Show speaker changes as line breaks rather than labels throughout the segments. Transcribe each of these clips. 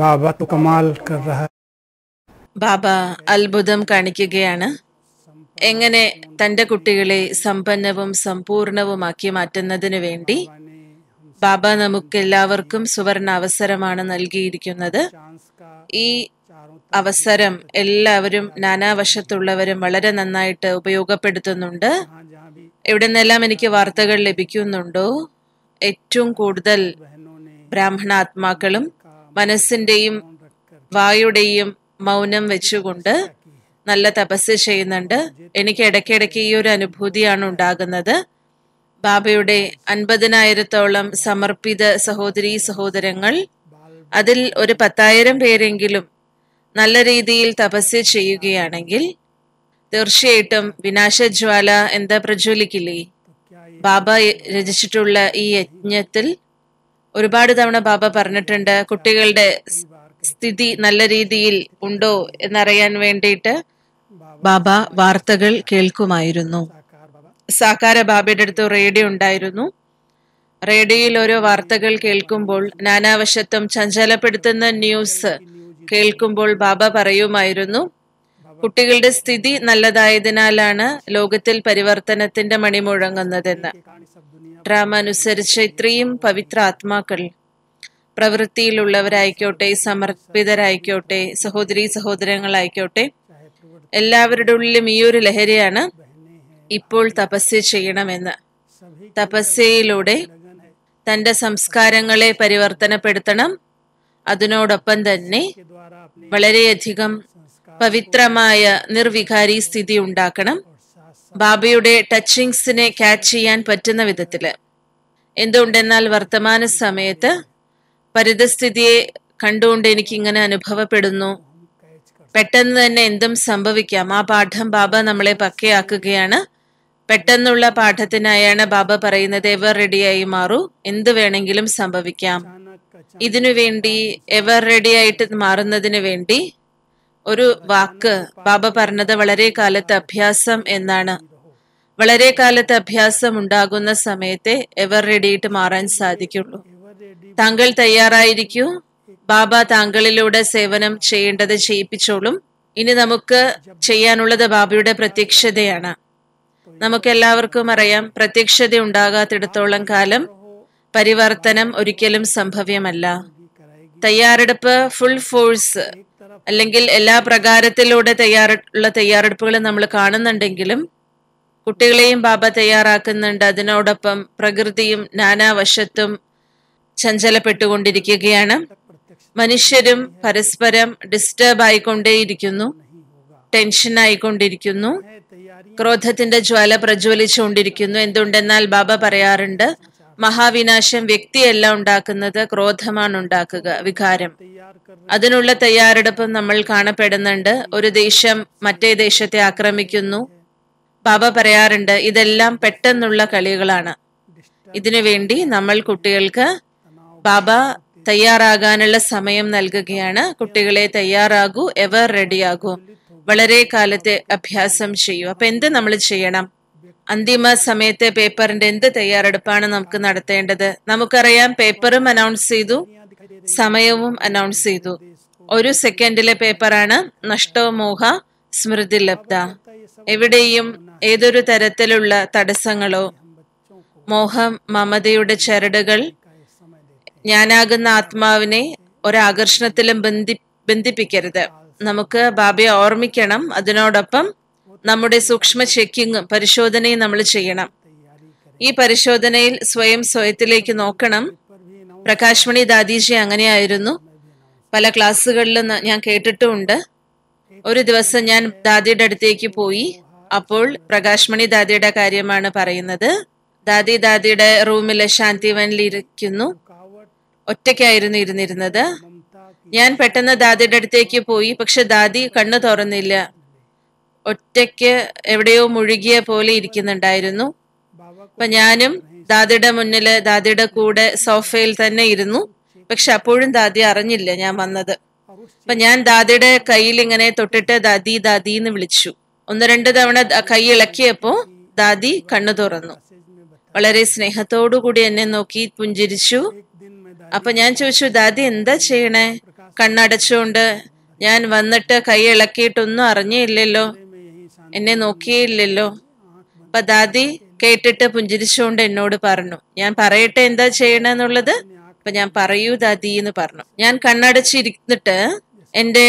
ബാബ तो कमाल कर रहा है ബാബ അത്ഭുതം കാണിക്കുകയാണ് എങ്ങനെ തന്റെ കുട്ടികളെ സമ്പന്നവും സമ്പൂർണവുമാക്കി മാറ്റുന്നതിനു വേണ്ടി ബാബ നമുക്കെല്ലാവർക്കും സുവർണ അവസരമാണ് നൽകിയിരിക്കുന്നത് ഈ അവസരം എല്ലാവരും നാനാവശത്തുള്ളവരും വളരെ നന്നായിട്ട് ഉപയോഗപ്പെടുത്തുന്നുണ്ട് എവിടെ നിന്നെല്ലാം എനിക്ക് വാർത്തകൾ ലഭിക്കുന്നുണ്ടോ ഏറ്റവും കൂടുതൽ ബ്രാഹ്മണാത്മാക്കളും മനസ്സിന്റെയും വായുടെയും മൗനം വെച്ചുകൊണ്ട് നല്ല തപസ് ചെയ്യുന്നുണ്ട് എനിക്ക് ഇടയ്ക്കിടയ്ക്ക് ഈ ഒരു അനുഭൂതിയാണ് ഉണ്ടാകുന്നത് ബാബയുടെ അൻപതിനായിരത്തോളം സമർപ്പിത സഹോദരി സഹോദരങ്ങൾ അതിൽ ഒരു പത്തായിരം പേരെങ്കിലും നല്ല രീതിയിൽ തപസ് ചെയ്യുകയാണെങ്കിൽ തീർച്ചയായിട്ടും വിനാശജ്വാല എന്താ പ്രജ്വലിക്കില്ലേ ബാബ രചിച്ചിട്ടുള്ള ഈ യജ്ഞത്തിൽ ഒരുപാട് തവണ ബാബ പറഞ്ഞിട്ടുണ്ട് കുട്ടികളുടെ സ്ഥിതി നല്ല രീതിയിൽ ഉണ്ടോ എന്നറിയാൻ വേണ്ടിയിട്ട് ബാബ വാർത്തകൾ കേൾക്കുമായിരുന്നു സാക്കാര ബാബയുടെ അടുത്ത് റേഡിയോ ഉണ്ടായിരുന്നു റേഡിയോയിൽ ഓരോ വാർത്തകൾ കേൾക്കുമ്പോൾ നാനാവശത്വം ചഞ്ചലപ്പെടുത്തുന്ന ന്യൂസ് കേൾക്കുമ്പോൾ ബാബ പറയുമായിരുന്നു കുട്ടികളുടെ സ്ഥിതി നല്ലതായതിനാലാണ് ലോകത്തിൽ പരിവർത്തനത്തിന്റെ മണി മുഴങ്ങുന്നതെന്ന് ഡ്രാമ അനുസരിച്ച് ഇത്രയും പവിത്ര ആത്മാക്കൾ പ്രവൃത്തിയിലുള്ളവരായിക്കോട്ടെ സമർപ്പിതരായിക്കോട്ടെ സഹോദരി സഹോദരങ്ങളായിക്കോട്ടെ എല്ലാവരുടെ ഉള്ളിലും ഈ ഒരു ലഹരിയാണ് ഇപ്പോൾ തപസ്യ ചെയ്യണമെന്ന് തപസ്യയിലൂടെ തന്റെ സംസ്കാരങ്ങളെ പരിവർത്തനപ്പെടുത്തണം അതിനോടൊപ്പം തന്നെ വളരെയധികം പവിത്രമായ നിർവികാരി സ്ഥിതി ഉണ്ടാക്കണം ബാബയുടെ ടച്ചിങ്സിനെ ക്യാച്ച് ചെയ്യാൻ പറ്റുന്ന വിധത്തിൽ എന്തുകൊണ്ടെന്നാൽ വർത്തമാന സമയത്ത് പരിതസ്ഥിതിയെ കണ്ടുകൊണ്ട് ഇങ്ങനെ അനുഭവപ്പെടുന്നു പെട്ടെന്ന് തന്നെ എന്തും സംഭവിക്കാം ആ പാഠം ബാബ നമ്മളെ പക്കയാക്കുകയാണ് പെട്ടെന്നുള്ള പാഠത്തിനായാണ് ബാബ പറയുന്നത് എവർ റെഡിയായി മാറൂ എന്ത് വേണമെങ്കിലും സംഭവിക്കാം ഇതിനു വേണ്ടി എവർ റെഡിയായിട്ട് മാറുന്നതിന് വേണ്ടി ഒരു വാക്ക് ബാബ പറഞ്ഞത് വളരെ കാലത്ത് അഭ്യാസം എന്നാണ് വളരെ കാലത്ത് അഭ്യാസം ഉണ്ടാകുന്ന സമയത്തെ എവർ റെഡിയിട്ട് മാറാൻ സാധിക്കുള്ളൂ താങ്കൾ തയ്യാറായിരിക്കൂ ബാബ താങ്കളിലൂടെ സേവനം ചെയ്യേണ്ടത് ചെയ്യിപ്പിച്ചോളും ഇനി നമുക്ക് ചെയ്യാനുള്ളത് ബാബയുടെ പ്രത്യക്ഷതയാണ് നമുക്കെല്ലാവർക്കും അറിയാം പ്രത്യക്ഷത ഉണ്ടാകാത്തിടത്തോളം കാലം പരിവർത്തനം ഒരിക്കലും സംഭവ്യമല്ല തയ്യാറെടുപ്പ് ഫുൾ ഫോഴ്സ് അല്ലെങ്കിൽ എല്ലാ പ്രകാരത്തിലൂടെ തയ്യാറുള്ള തയ്യാറെടുപ്പുകൾ നമ്മൾ കാണുന്നുണ്ടെങ്കിലും കുട്ടികളെയും ബാബ തയ്യാറാക്കുന്നുണ്ട് അതിനോടൊപ്പം പ്രകൃതിയും നാനാവശത്തും ചഞ്ചലപ്പെട്ടുകൊണ്ടിരിക്കുകയാണ് മനുഷ്യരും പരസ്പരം ഡിസ്റ്റർബ് ആയിക്കൊണ്ടേയിരിക്കുന്നു ടെൻഷൻ ആയിക്കൊണ്ടിരിക്കുന്നു ക്രോധത്തിന്റെ ജ്വാല പ്രജ്വലിച്ചുകൊണ്ടിരിക്കുന്നു എന്തുണ്ടെന്നാൽ ബാബ പറയാറുണ്ട് മഹാവിനാശം വ്യക്തിയല്ല ഉണ്ടാക്കുന്നത് ക്രോധമാണ് ഉണ്ടാക്കുക വികാരം അതിനുള്ള തയ്യാറെടുപ്പും നമ്മൾ കാണപ്പെടുന്നുണ്ട് ഒരു ദേശം മറ്റേ ദേശത്തെ ആക്രമിക്കുന്നു ബാബ പറയാറുണ്ട് ഇതെല്ലാം പെട്ടെന്നുള്ള കളികളാണ് ഇതിനു വേണ്ടി നമ്മൾ കുട്ടികൾക്ക് ബാബ തയ്യാറാകാനുള്ള സമയം നൽകുകയാണ് കുട്ടികളെ തയ്യാറാകൂ എവർ റെഡിയാകൂ വളരെ കാലത്തെ അഭ്യാസം ചെയ്യൂ അപ്പൊ എന്ത് നമ്മൾ ചെയ്യണം അന്തിമ സമയത്തെ പേപ്പറിന്റെ എന്ത് തയ്യാറെടുപ്പാണ് നമുക്ക് നടത്തേണ്ടത് നമുക്കറിയാം പേപ്പറും അനൗൺസ് ചെയ്തു സമയവും അനൗൺസ് ചെയ്തു ഒരു സെക്കൻഡിലെ പേപ്പറാണ് നഷ്ടോമോഹ സ്മൃതി ലബ്ധ എവിടെയും ഏതൊരു തരത്തിലുള്ള തടസ്സങ്ങളോ മോഹം മമതയുടെ ചരടുകൾ ഞാനാകുന്ന ആത്മാവിനെ ഒരാകർഷണത്തിലും ബന്ധി ബന്ധിപ്പിക്കരുത് നമുക്ക് ബാബയെ ഓർമ്മിക്കണം അതിനോടൊപ്പം നമ്മുടെ സൂക്ഷ്മ ചെക്കിങ്ങും പരിശോധനയും നമ്മൾ ചെയ്യണം ഈ പരിശോധനയിൽ സ്വയം സ്വയത്തിലേക്ക് നോക്കണം പ്രകാശ്മണി ദാദിജി അങ്ങനെയായിരുന്നു പല ക്ലാസ്സുകളിലും ഞാൻ കേട്ടിട്ടുമുണ്ട് ഒരു ദിവസം ഞാൻ ദാദിയുടെ അടുത്തേക്ക് പോയി അപ്പോൾ പ്രകാശ്മണി ദാദിയുടെ കാര്യമാണ് പറയുന്നത് ദാദി ദാദിയുടെ റൂമിലെ ശാന്തിവനിൽ ഇരിക്കുന്നു ഒറ്റയ്ക്കായിരുന്നു ഇരുന്നിരുന്നത് ഞാൻ പെട്ടെന്ന് ദാദിയുടെ അടുത്തേക്ക് പോയി പക്ഷെ ദാദി കണ്ണു തുറന്നില്ല ഒറ്റയ്ക്ക് എവിടെയോ മുഴുകിയ പോലെ ഇരിക്കുന്നുണ്ടായിരുന്നു അപ്പൊ ഞാനും ദാദിയുടെ മുന്നില് ദാദിയുടെ കൂടെ സോഫയിൽ തന്നെ ഇരുന്നു പക്ഷെ അപ്പോഴും ദാദി അറിഞ്ഞില്ല ഞാൻ വന്നത് അപ്പൊ ഞാൻ ദാദിയുടെ കയ്യിൽ ഇങ്ങനെ തൊട്ടിട്ട് ദാദി ദാദി എന്ന് വിളിച്ചു ഒന്ന് രണ്ട് തവണ കൈ ഇളക്കിയപ്പോ ദാദി കണ്ണു തുറന്നു വളരെ സ്നേഹത്തോടുകൂടി എന്നെ നോക്കി പുഞ്ചിരിച്ചു അപ്പൊ ഞാൻ ചോദിച്ചു ദാദി എന്താ ചെയ്യണേ കണ്ണടച്ചുകൊണ്ട് ഞാൻ വന്നിട്ട് കൈ ഇളക്കിയിട്ടൊന്നും അറിഞ്ഞില്ലല്ലോ എന്നെ നോക്കിയില്ലല്ലോ പദാതി കേട്ടിട്ട് പുഞ്ചിരിച്ചുകൊണ്ട് എന്നോട് പറഞ്ഞു ഞാൻ പറയട്ടെ എന്താ ചെയ്യണമെന്നുള്ളത് അപ്പൊ ഞാൻ പറയൂ ദാദി എന്ന് പറഞ്ഞു ഞാൻ കണ്ണടച്ചിരിക്കുന്നിട്ട് എന്റെ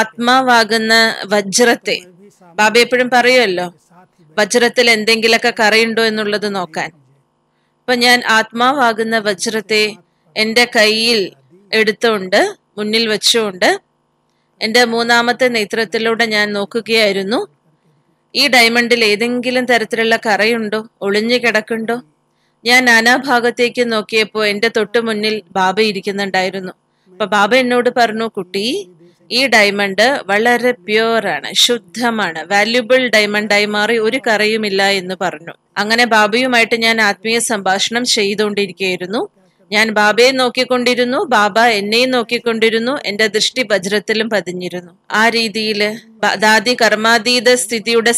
ആത്മാവാകുന്ന വജ്രത്തെ ബാബ എപ്പോഴും പറയുമല്ലോ വജ്രത്തിൽ എന്തെങ്കിലൊക്കെ കറിയുണ്ടോ എന്നുള്ളത് നോക്കാൻ അപ്പൊ ഞാൻ ആത്മാവാകുന്ന വജ്രത്തെ എന്റെ കയ്യിൽ എടുത്തുകൊണ്ട് മുന്നിൽ വെച്ചുകൊണ്ട് എന്റെ മൂന്നാമത്തെ നേത്രത്തിലൂടെ ഞാൻ നോക്കുകയായിരുന്നു ഈ ഡയമണ്ടിൽ ഏതെങ്കിലും തരത്തിലുള്ള കറയുണ്ടോ ഒളിഞ്ഞു കിടക്കുണ്ടോ ഞാൻ നാനാഭാഗത്തേക്ക് നോക്കിയപ്പോൾ എൻ്റെ തൊട്ടു മുന്നിൽ ബാബ ഇരിക്കുന്നുണ്ടായിരുന്നു അപ്പൊ ബാബ എന്നോട് പറഞ്ഞു കുട്ടി ഈ ഡയമണ്ട് വളരെ പ്യുവറാണ് ശുദ്ധമാണ് വാല്യുബിൾ ഡയമണ്ടായി മാറി ഒരു കറയുമില്ല എന്ന് പറഞ്ഞു അങ്ങനെ ബാബയുമായിട്ട് ഞാൻ ആത്മീയ സംഭാഷണം ചെയ്തുകൊണ്ടിരിക്കുകയായിരുന്നു ഞാൻ ബാബയെ നോക്കിക്കൊണ്ടിരുന്നു ബാബ എന്നെയും നോക്കിക്കൊണ്ടിരുന്നു എന്റെ ദൃഷ്ടി വജ്രത്തിലും പതിഞ്ഞിരുന്നു ആ രീതിയിൽ ദാദി കർമാതീത സ്ഥിതിയുടെ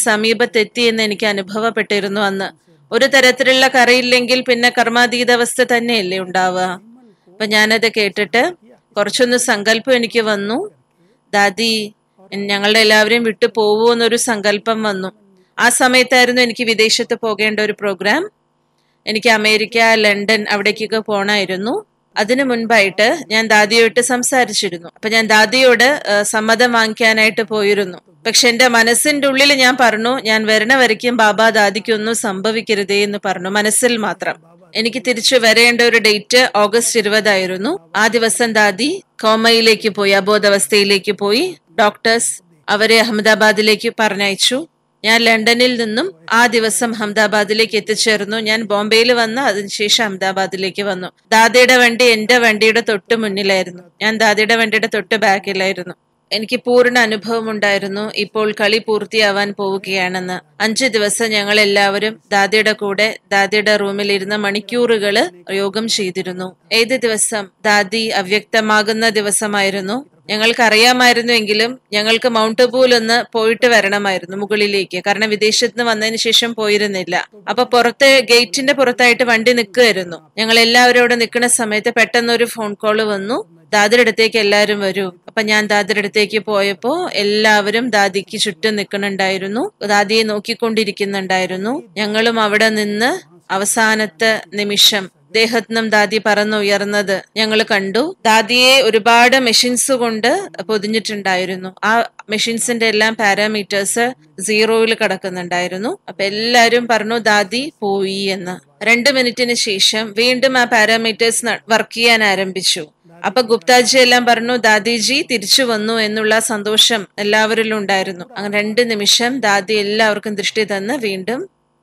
എന്ന് എനിക്ക് അനുഭവപ്പെട്ടിരുന്നു അന്ന് ഒരു തരത്തിലുള്ള കറിയില്ലെങ്കിൽ പിന്നെ കർമാതീത അവസ്ഥ തന്നെയല്ലേ ഉണ്ടാവുക അപ്പൊ ഞാനത് കേട്ടിട്ട് കുറച്ചൊന്ന് സങ്കല്പം എനിക്ക് വന്നു ദാദി ഞങ്ങളുടെ എല്ലാവരെയും വിട്ടു പോകുമോ എന്നൊരു സങ്കല്പം വന്നു ആ സമയത്തായിരുന്നു എനിക്ക് വിദേശത്ത് പോകേണ്ട ഒരു പ്രോഗ്രാം എനിക്ക് അമേരിക്ക ലണ്ടൻ അവിടേക്കൊക്കെ പോണായിരുന്നു അതിനു മുൻപായിട്ട് ഞാൻ ദാദിയോട്ട് സംസാരിച്ചിരുന്നു അപ്പൊ ഞാൻ ദാദിയോട് സമ്മതം വാങ്ങിക്കാനായിട്ട് പോയിരുന്നു പക്ഷെ എന്റെ മനസ്സിന്റെ ഉള്ളിൽ ഞാൻ പറഞ്ഞു ഞാൻ വരണ വരയ്ക്കും ബാബ ദാദിക്കൊന്നും സംഭവിക്കരുതേ എന്ന് പറഞ്ഞു മനസ്സിൽ മാത്രം എനിക്ക് തിരിച്ചു വരേണ്ട ഒരു ഡേറ്റ് ഓഗസ്റ്റ് ഇരുപതായിരുന്നു ആ ദിവസം ദാദി കോമയിലേക്ക് പോയി അബോധാവസ്ഥയിലേക്ക് പോയി ഡോക്ടേഴ്സ് അവരെ അഹമ്മദാബാദിലേക്ക് പറഞ്ഞയച്ചു ഞാൻ ലണ്ടനിൽ നിന്നും ആ ദിവസം അഹമ്മദാബാദിലേക്ക് എത്തിച്ചേർന്നു ഞാൻ ബോംബെയിൽ വന്ന് അതിനുശേഷം അഹമ്മദാബാദിലേക്ക് വന്നു ദാദയുടെ വണ്ടി എന്റെ വണ്ടിയുടെ തൊട്ട് മുന്നിലായിരുന്നു ഞാൻ ദാദയുടെ വണ്ടിയുടെ തൊട്ട് ബാക്കിലായിരുന്നു എനിക്ക് പൂർണ്ണ അനുഭവം ഉണ്ടായിരുന്നു ഇപ്പോൾ കളി പൂർത്തിയാവാൻ പോവുകയാണെന്ന് അഞ്ച് ദിവസം ഞങ്ങൾ എല്ലാവരും ദാദിയുടെ കൂടെ ദാദിയുടെ ഇരുന്ന മണിക്കൂറുകള് യോഗം ചെയ്തിരുന്നു ഏത് ദിവസം ദാദി അവ്യക്തമാകുന്ന ദിവസമായിരുന്നു ഞങ്ങൾക്കറിയാമായിരുന്നുവെങ്കിലും ഞങ്ങൾക്ക് മൗണ്ട് ഒന്ന് പോയിട്ട് വരണമായിരുന്നു മുകളിലേക്ക് കാരണം വിദേശത്ത് നിന്ന് വന്നതിന് ശേഷം പോയിരുന്നില്ല അപ്പൊ പുറത്ത് ഗേറ്റിന്റെ പുറത്തായിട്ട് വണ്ടി നിൽക്കുമായിരുന്നു ഞങ്ങൾ എല്ലാവരും അവിടെ നിൽക്കുന്ന സമയത്ത് പെട്ടെന്ന് ഒരു ഫോൺ കോൾ വന്നു ദാദരടുത്തേക്ക് എല്ലാവരും വരൂ അപ്പൊ ഞാൻ ദാദരടുത്തേക്ക് പോയപ്പോ എല്ലാവരും ദാദിക്ക് ചുറ്റും നിൽക്കുന്നുണ്ടായിരുന്നു ദാദിയെ നോക്കിക്കൊണ്ടിരിക്കുന്നുണ്ടായിരുന്നു ഞങ്ങളും അവിടെ നിന്ന് അവസാനത്തെ നിമിഷം ദേഹത്നം ദാദി പറന്നുയർന്നത് ഞങ്ങൾ കണ്ടു ദാദിയെ ഒരുപാട് മെഷീൻസ് കൊണ്ട് പൊതിഞ്ഞിട്ടുണ്ടായിരുന്നു ആ മെഷീൻസിന്റെ എല്ലാം പാരാമീറ്റേഴ്സ് സീറോയിൽ കിടക്കുന്നുണ്ടായിരുന്നു അപ്പൊ എല്ലാരും പറഞ്ഞു ദാദി പോയി എന്ന് രണ്ടു മിനിറ്റിന് ശേഷം വീണ്ടും ആ പാരാമീറ്റേഴ്സ് വർക്ക് ചെയ്യാൻ ആരംഭിച്ചു അപ്പൊ ഗുപ്താജി എല്ലാം പറഞ്ഞു ദാദിജി തിരിച്ചു വന്നു എന്നുള്ള സന്തോഷം എല്ലാവരിലും ഉണ്ടായിരുന്നു അങ്ങനെ രണ്ട് നിമിഷം ദാദി എല്ലാവർക്കും ദൃഷ്ടി തന്ന് വീണ്ടും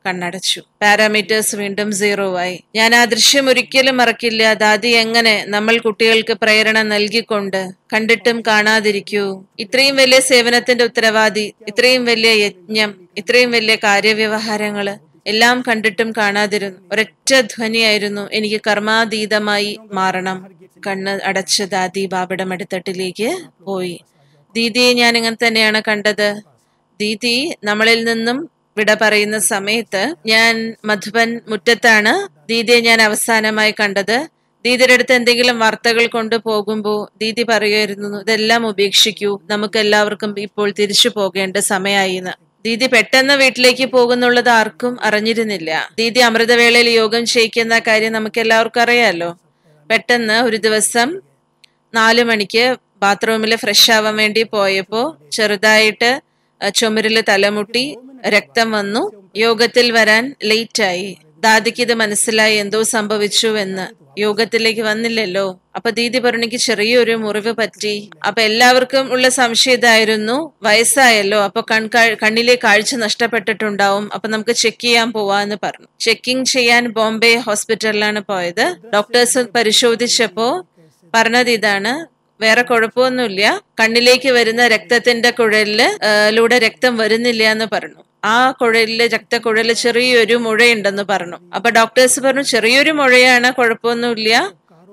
കണ്ണടച്ചു പാരാമീറ്റേഴ്സ് വീണ്ടും സീറോ ആയി ഞാൻ ആ ദൃശ്യം ഒരിക്കലും മറക്കില്ല ദാദി എങ്ങനെ നമ്മൾ കുട്ടികൾക്ക് പ്രേരണ നൽകിക്കൊണ്ട് കണ്ടിട്ടും കാണാതിരിക്കൂ ഇത്രയും വലിയ സേവനത്തിന്റെ ഉത്തരവാദി ഇത്രയും വലിയ യജ്ഞം ഇത്രയും വലിയ കാര്യവ്യവഹാരങ്ങള് എല്ലാം കണ്ടിട്ടും കാണാതിരുന്നു ഒരൊറ്റ ധ്വനിയായിരുന്നു എനിക്ക് കർമാതീതമായി മാറണം കണ്ണ് അടച്ച് ദാദി ബാബയുടെ മടിത്തട്ടിലേക്ക് പോയി ദീദിയെ ഞാൻ ഇങ്ങനെ തന്നെയാണ് കണ്ടത് ദീദി നമ്മളിൽ നിന്നും വിട പറയുന്ന സമയത്ത് ഞാൻ മധുബൻ മുറ്റത്താണ് ദീദിയെ ഞാൻ അവസാനമായി കണ്ടത് ദീദിയുടെ അടുത്ത് എന്തെങ്കിലും വാർത്തകൾ കൊണ്ട് പോകുമ്പോൾ ദീദി പറയുമായിരുന്നു ഇതെല്ലാം ഉപേക്ഷിക്കൂ നമുക്ക് എല്ലാവർക്കും ഇപ്പോൾ തിരിച്ചു പോകേണ്ട സമയമായി എന്ന് ദീദി പെട്ടെന്ന് വീട്ടിലേക്ക് പോകുന്നുള്ളത് ആർക്കും അറിഞ്ഞിരുന്നില്ല ദീദി അമൃതവേളയിൽ യോഗം ചെയ്യിക്കുന്ന കാര്യം നമുക്ക് എല്ലാവർക്കും അറിയാലോ പെട്ടെന്ന് ഒരു ദിവസം നാലു മണിക്ക് ബാത്റൂമിൽ ഫ്രഷ് ആവാൻ വേണ്ടി പോയപ്പോൾ ചെറുതായിട്ട് ചുമരില് തലമുട്ടി രക്തം വന്നു യോഗത്തിൽ വരാൻ ലേറ്റ് ആയി ദാദിക്ക് ഇത് മനസ്സിലായി എന്തോ സംഭവിച്ചു എന്ന് യോഗത്തിലേക്ക് വന്നില്ലല്ലോ അപ്പൊ ദീദി പറഞ്ഞിക്ക് ചെറിയൊരു മുറിവ് പറ്റി അപ്പൊ എല്ലാവർക്കും ഉള്ള സംശയം ഇതായിരുന്നു വയസ്സായല്ലോ അപ്പൊ കൺ കണ്ണിലെ കാഴ്ച നഷ്ടപ്പെട്ടിട്ടുണ്ടാവും അപ്പൊ നമുക്ക് ചെക്ക് ചെയ്യാൻ പോവാന്ന് പറഞ്ഞു ചെക്കിംഗ് ചെയ്യാൻ ബോംബെ ഹോസ്പിറ്റലിലാണ് പോയത് ഡോക്ടേഴ്സ് പരിശോധിച്ചപ്പോ പറഞ്ഞത് ഇതാണ് വേറെ കുഴപ്പമൊന്നുമില്ല കണ്ണിലേക്ക് വരുന്ന രക്തത്തിന്റെ കുഴലില് ലൂടെ രക്തം വരുന്നില്ല എന്ന് പറഞ്ഞു ആ കുഴലിലെ രക്തക്കുഴലിൽ ചെറിയൊരു മുഴയുണ്ടെന്ന് പറഞ്ഞു അപ്പൊ ഡോക്ടേഴ്സ് പറഞ്ഞു ചെറിയൊരു മുഴയാണ് കുഴപ്പമൊന്നുമില്ല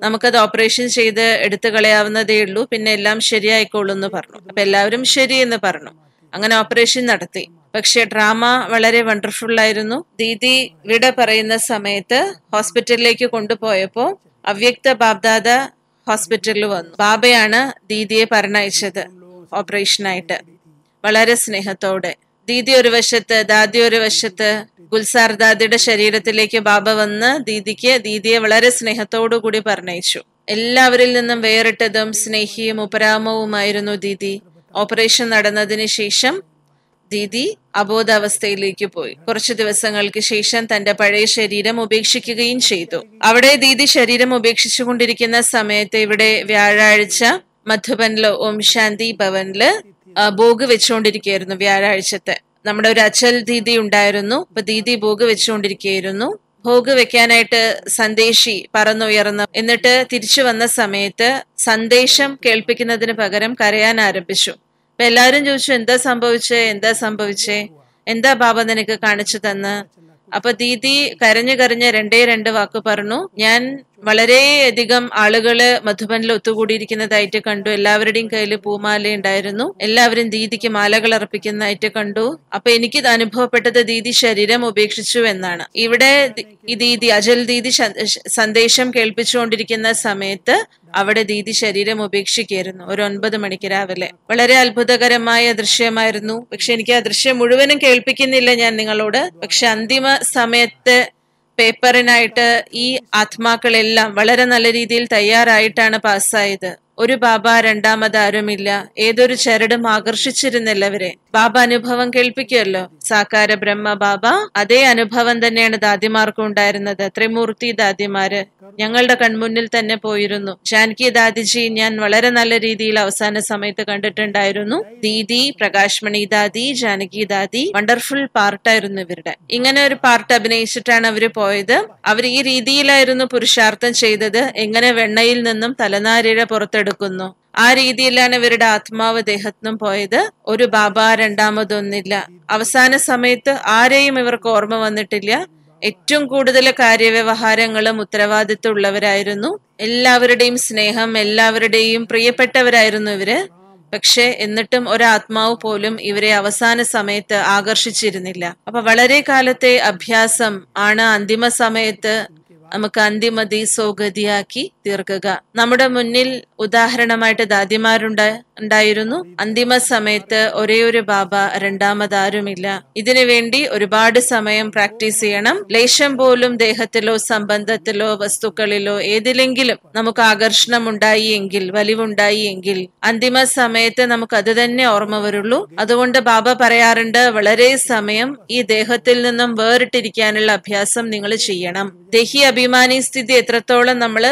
നമുക്കത് ഓപ്പറേഷൻ ചെയ്ത് എടുത്തു കളയാവുന്നതേ ഉള്ളൂ പിന്നെ എല്ലാം ശരിയായിക്കോളൂ എന്ന് പറഞ്ഞു അപ്പൊ എല്ലാവരും ശരി എന്ന് പറഞ്ഞു അങ്ങനെ ഓപ്പറേഷൻ നടത്തി പക്ഷെ ഡ്രാമ വളരെ വണ്ടർഫുൾ ആയിരുന്നു ദീദി വിട പറയുന്ന സമയത്ത് ഹോസ്പിറ്റലിലേക്ക് കൊണ്ടുപോയപ്പോ അവ്യക്ത ബാബ്ദാദ ഹോസ്പിറ്റലിൽ വന്നു ബാബയാണ് ദീദിയെ പറഞ്ഞയച്ചത് ഓപ്പറേഷനായിട്ട് വളരെ സ്നേഹത്തോടെ ദീദി ഒരു വശത്ത് ദാദി ഒരു വശത്ത് ഗുൽസാർ ദാദിയുടെ ശരീരത്തിലേക്ക് ബാബ വന്ന് ദീദിക്ക് ദീദിയെ വളരെ സ്നേഹത്തോടു കൂടി പറഞ്ഞയച്ചു എല്ലാവരിൽ നിന്നും വേറിട്ടതും സ്നേഹിയും ഉപരാമവുമായിരുന്നു ദീദി ഓപ്പറേഷൻ നടന്നതിന് ശേഷം ദീദി അബോധാവസ്ഥയിലേക്ക് പോയി കുറച്ചു ദിവസങ്ങൾക്ക് ശേഷം തന്റെ പഴയ ശരീരം ഉപേക്ഷിക്കുകയും ചെയ്തു അവിടെ ദീദി ശരീരം ഉപേക്ഷിച്ചുകൊണ്ടിരിക്കുന്ന സമയത്ത് ഇവിടെ വ്യാഴാഴ്ച മധുബനില് ഓം ശാന്തി ഭവനില് ഭോഗ് വെച്ചുകൊണ്ടിരിക്കുകയായിരുന്നു വ്യാഴാഴ്ചത്തെ നമ്മുടെ ഒരു അച്ചൽ ദീദി ഉണ്ടായിരുന്നു അപ്പൊ ദീദി ഭോഗ് വെച്ചുകൊണ്ടിരിക്കുകയായിരുന്നു ഭോഗ് വെക്കാനായിട്ട് സന്ദേശി പറന്നുയർന്നു എന്നിട്ട് തിരിച്ചു വന്ന സമയത്ത് സന്ദേശം കേൾപ്പിക്കുന്നതിന് പകരം കരയാൻ ആരംഭിച്ചു അപ്പൊ എല്ലാവരും ചോദിച്ചു എന്താ സംഭവിച്ചേ എന്താ സംഭവിച്ചേ എന്താ ബാബ നിനക്ക് കാണിച്ചു തന്ന് അപ്പൊ ദീദി കരഞ്ഞു കരഞ്ഞ് രണ്ടേ രണ്ട് വാക്ക് പറഞ്ഞു ഞാൻ വളരെയധികം ആളുകൾ മധുബനിൽ ഒത്തുകൂടിയിരിക്കുന്നതായിട്ട് കണ്ടു എല്ലാവരുടെയും കയ്യിൽ പൂമാല ഉണ്ടായിരുന്നു എല്ലാവരും ദീദിക്ക് മാലകൾ അർപ്പിക്കുന്നതായിട്ട് കണ്ടു അപ്പൊ എനിക്ക് അനുഭവപ്പെട്ടത് ദീദി ശരീരം ഉപേക്ഷിച്ചു എന്നാണ് ഇവിടെ ഈ ദീദി അജൽ ദീദി സന്ദേശം കേൾപ്പിച്ചുകൊണ്ടിരിക്കുന്ന സമയത്ത് അവിടെ ദീദി ശരീരം ഉപേക്ഷിക്കുകയായിരുന്നു ഒരു ഒൻപത് മണിക്ക് രാവിലെ വളരെ അത്ഭുതകരമായ ദൃശ്യമായിരുന്നു പക്ഷെ എനിക്ക് ആ ദൃശ്യം മുഴുവനും കേൾപ്പിക്കുന്നില്ല ഞാൻ നിങ്ങളോട് പക്ഷെ അന്തിമ സമയത്ത് പേപ്പറിനായിട്ട് ഈ ആത്മാക്കളെല്ലാം വളരെ നല്ല രീതിയിൽ തയ്യാറായിട്ടാണ് പാസ്സായത് ഒരു ബാബ ആരുമില്ല ഏതൊരു ചരടും അവരെ ബാബ അനുഭവം കേൾപ്പിക്കുമല്ലോ സാക്കാര ബ്രഹ്മ ബാബ അതേ അനുഭവം തന്നെയാണ് ദാദിമാർക്കും ഉണ്ടായിരുന്നത് ത്രിമൂർത്തി ദാദിമാര് ഞങ്ങളുടെ കൺമുന്നിൽ തന്നെ പോയിരുന്നു ജാൻകി ദാദിജി ഞാൻ വളരെ നല്ല രീതിയിൽ അവസാന സമയത്ത് കണ്ടിട്ടുണ്ടായിരുന്നു ദീദി പ്രകാശ്മണി ദാദി ജാനകി ദാദി വണ്ടർഫുൾ പാർട്ടായിരുന്നു ഇവരുടെ ഇങ്ങനെ ഒരു പാർട്ട് അഭിനയിച്ചിട്ടാണ് അവര് പോയത് അവർ ഈ രീതിയിലായിരുന്നു പുരുഷാർത്ഥം ചെയ്തത് എങ്ങനെ വെണ്ണയിൽ നിന്നും തലനാരിഴ പുറത്തെടുത്തു എടുക്കുന്നു ആ രീതിയിലാണ് ഇവരുടെ ആത്മാവ് ദേഹത്തിനും പോയത് ഒരു ബാബ രണ്ടാമതൊന്നില്ല അവസാന സമയത്ത് ആരെയും ഇവർക്ക് ഓർമ്മ വന്നിട്ടില്ല ഏറ്റവും കൂടുതൽ കാര്യവ്യവഹാരങ്ങളും ഉള്ളവരായിരുന്നു എല്ലാവരുടെയും സ്നേഹം എല്ലാവരുടെയും പ്രിയപ്പെട്ടവരായിരുന്നു ഇവര് പക്ഷെ എന്നിട്ടും ഒരാത്മാവ് പോലും ഇവരെ അവസാന സമയത്ത് ആകർഷിച്ചിരുന്നില്ല അപ്പൊ വളരെ കാലത്തെ അഭ്യാസം ആണ് അന്തിമ സമയത്ത് നമുക്ക് അന്തിമ ദീസോഗതിയാക്കി തീർക്കുക നമ്മുടെ മുന്നിൽ ഉദാഹരണമായിട്ട് ദാദിമാരുണ്ട ഉണ്ടായിരുന്നു അന്തിമ സമയത്ത് ഒരേ ഒരു ബാബ രണ്ടാമതാരുമില്ല ഇതിനു വേണ്ടി ഒരുപാട് സമയം പ്രാക്ടീസ് ചെയ്യണം ലേശം പോലും ദേഹത്തിലോ സംബന്ധത്തിലോ വസ്തുക്കളിലോ ഏതിലെങ്കിലും നമുക്ക് ആകർഷണം ഉണ്ടായി എങ്കിൽ വലിവുണ്ടായി എങ്കിൽ അന്തിമ സമയത്ത് നമുക്ക് അത് തന്നെ ഓർമ്മ വരുള്ളൂ അതുകൊണ്ട് ബാബ പറയാറുണ്ട് വളരെ സമയം ഈ ദേഹത്തിൽ നിന്നും വേറിട്ടിരിക്കാനുള്ള അഭ്യാസം നിങ്ങൾ ചെയ്യണം ദേഹി അഭിമാനി സ്ഥിതി എത്രത്തോളം നമ്മൾ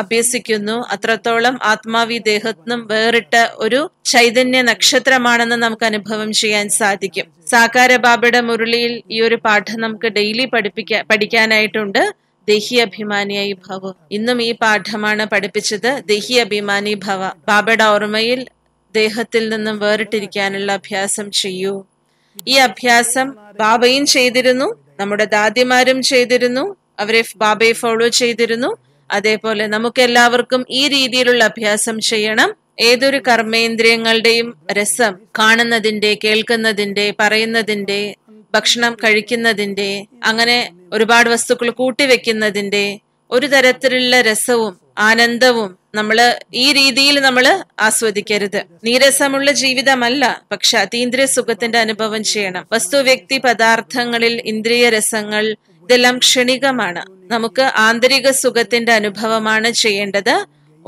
അഭ്യസിക്കുന്നു അത്രത്തോളം ആത്മാവി ദേഹത്തിനും വേറിട്ട ഒരു ചൈതന്യ നക്ഷത്രമാണെന്ന് നമുക്ക് അനുഭവം ചെയ്യാൻ സാധിക്കും സാക്കാര ബാബയുടെ മുരളിയിൽ ഈ ഒരു പാഠം നമുക്ക് ഡെയിലി പഠിപ്പിക്കാൻ പഠിക്കാനായിട്ടുണ്ട് ദേഹി അഭിമാനിയായി ഭവ ഇന്നും ഈ പാഠമാണ് പഠിപ്പിച്ചത് ദേഹി അഭിമാനി ഭവ ബാബയുടെ ഓർമ്മയിൽ ദേഹത്തിൽ നിന്നും വേറിട്ടിരിക്കാനുള്ള അഭ്യാസം ചെയ്യൂ ഈ അഭ്യാസം ബാബയും ചെയ്തിരുന്നു നമ്മുടെ ദാദിമാരും ചെയ്തിരുന്നു അവരെ ബാബയെ ഫോളോ ചെയ്തിരുന്നു അതേപോലെ നമുക്ക് എല്ലാവർക്കും ഈ രീതിയിലുള്ള അഭ്യാസം ചെയ്യണം ഏതൊരു കർമ്മേന്ദ്രിയങ്ങളുടെയും രസം കാണുന്നതിന്റെ കേൾക്കുന്നതിന്റെ പറയുന്നതിന്റെ ഭക്ഷണം കഴിക്കുന്നതിന്റെ അങ്ങനെ ഒരുപാട് വസ്തുക്കൾ കൂട്ടിവെക്കുന്നതിന്റെ ഒരു തരത്തിലുള്ള രസവും ആനന്ദവും നമ്മൾ ഈ രീതിയിൽ നമ്മൾ ആസ്വദിക്കരുത് നീരസമുള്ള ജീവിതമല്ല പക്ഷെ അതീന്ദ്രിയ സുഖത്തിന്റെ അനുഭവം ചെയ്യണം വസ്തു വ്യക്തി പദാർത്ഥങ്ങളിൽ ഇന്ദ്രിയ രസങ്ങൾ ഇതെല്ലാം ക്ഷണികമാണ് നമുക്ക് ആന്തരിക സുഖത്തിന്റെ അനുഭവമാണ് ചെയ്യേണ്ടത്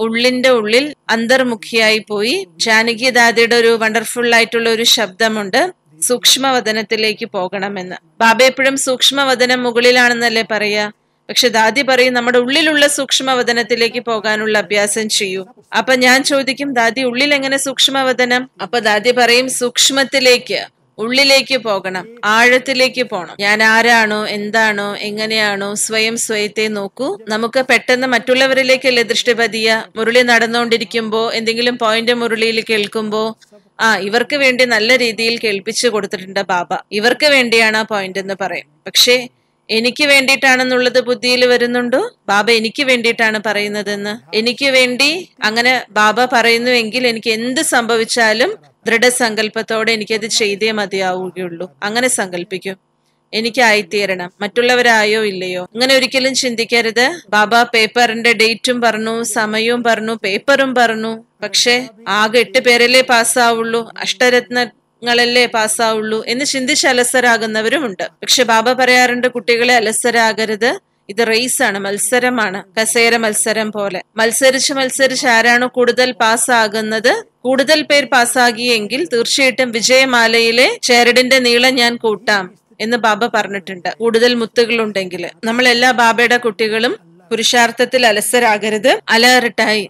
ഉള്ളിന്റെ ഉള്ളിൽ അന്തർമുഖിയായി പോയി ജാനകിദാദിയുടെ ഒരു വണ്ടർഫുൾ ആയിട്ടുള്ള ഒരു ശബ്ദമുണ്ട് സൂക്ഷ്മവദനത്തിലേക്ക് പോകണമെന്ന് ബാബ എപ്പോഴും സൂക്ഷ്മവദനം മുകളിലാണെന്നല്ലേ പറയാ പക്ഷെ ദാദി പറയും നമ്മുടെ ഉള്ളിലുള്ള സൂക്ഷ്മവദനത്തിലേക്ക് പോകാനുള്ള അഭ്യാസം ചെയ്യൂ അപ്പൊ ഞാൻ ചോദിക്കും ദാദി ഉള്ളിൽ എങ്ങനെ സൂക്ഷ്മവദനം അപ്പൊ ദാദി പറയും സൂക്ഷ്മത്തിലേക്ക് ഉള്ളിലേക്ക് പോകണം ആഴത്തിലേക്ക് പോകണം ഞാൻ ആരാണോ എന്താണോ എങ്ങനെയാണോ സ്വയം സ്വയത്തെ നോക്കൂ നമുക്ക് പെട്ടെന്ന് മറ്റുള്ളവരിലേക്കല്ലേ ദൃഷ്ടി പതിയ മുരളി നടന്നുകൊണ്ടിരിക്കുമ്പോ എന്തെങ്കിലും പോയിന്റ് മുരളിയിൽ കേൾക്കുമ്പോ ആ ഇവർക്ക് വേണ്ടി നല്ല രീതിയിൽ കേൾപ്പിച്ചു കൊടുത്തിട്ടുണ്ട് ബാബ ഇവർക്ക് വേണ്ടിയാണ് ആ പോയിന്റ് എന്ന് പറയും പക്ഷേ എനിക്ക് വേണ്ടിയിട്ടാണെന്നുള്ളത് ബുദ്ധിയിൽ വരുന്നുണ്ടോ ബാബ എനിക്ക് വേണ്ടിയിട്ടാണ് പറയുന്നതെന്ന് എനിക്ക് വേണ്ടി അങ്ങനെ ബാബ പറയുന്നുവെങ്കിൽ എനിക്ക് എന്ത് സംഭവിച്ചാലും ദൃഢസങ്കല്പത്തോടെ എനിക്കത് ചെയ്തേ മതിയാവുകയുള്ളൂ അങ്ങനെ സങ്കല്പിക്കും എനിക്കായിത്തീരണം മറ്റുള്ളവരായോ ഇല്ലയോ അങ്ങനെ ഒരിക്കലും ചിന്തിക്കരുത് ബാബ പേപ്പറിന്റെ ഡേറ്റും പറഞ്ഞു സമയവും പറഞ്ഞു പേപ്പറും പറഞ്ഞു പക്ഷെ ആകെ എട്ട് പേരല്ലേ പാസ്സാവുള്ളൂ അഷ്ടരത്ന നിങ്ങളല്ലേ പാസ്സാവുള്ളൂ എന്ന് ചിന്തിച്ച് അലസരാകുന്നവരുമുണ്ട് പക്ഷെ ബാബ പറയാറുണ്ട് കുട്ടികളെ അലസരാകരുത് ഇത് റേസാണ് മത്സരമാണ് കസേര മത്സരം പോലെ മത്സരിച്ച് മത്സരിച്ച് ആരാണ് കൂടുതൽ പാസ്സാകുന്നത് കൂടുതൽ പേർ പാസ്സാകിയെങ്കിൽ തീർച്ചയായിട്ടും വിജയമാലയിലെ ചേരടിന്റെ നീളം ഞാൻ കൂട്ടാം എന്ന് ബാബ പറഞ്ഞിട്ടുണ്ട് കൂടുതൽ മുത്തുകൾ ഉണ്ടെങ്കിൽ നമ്മളെല്ലാ ബാബയുടെ കുട്ടികളും പുരുഷാർത്ഥത്തിൽ അലസരാകരുത് അലേർട്ടായി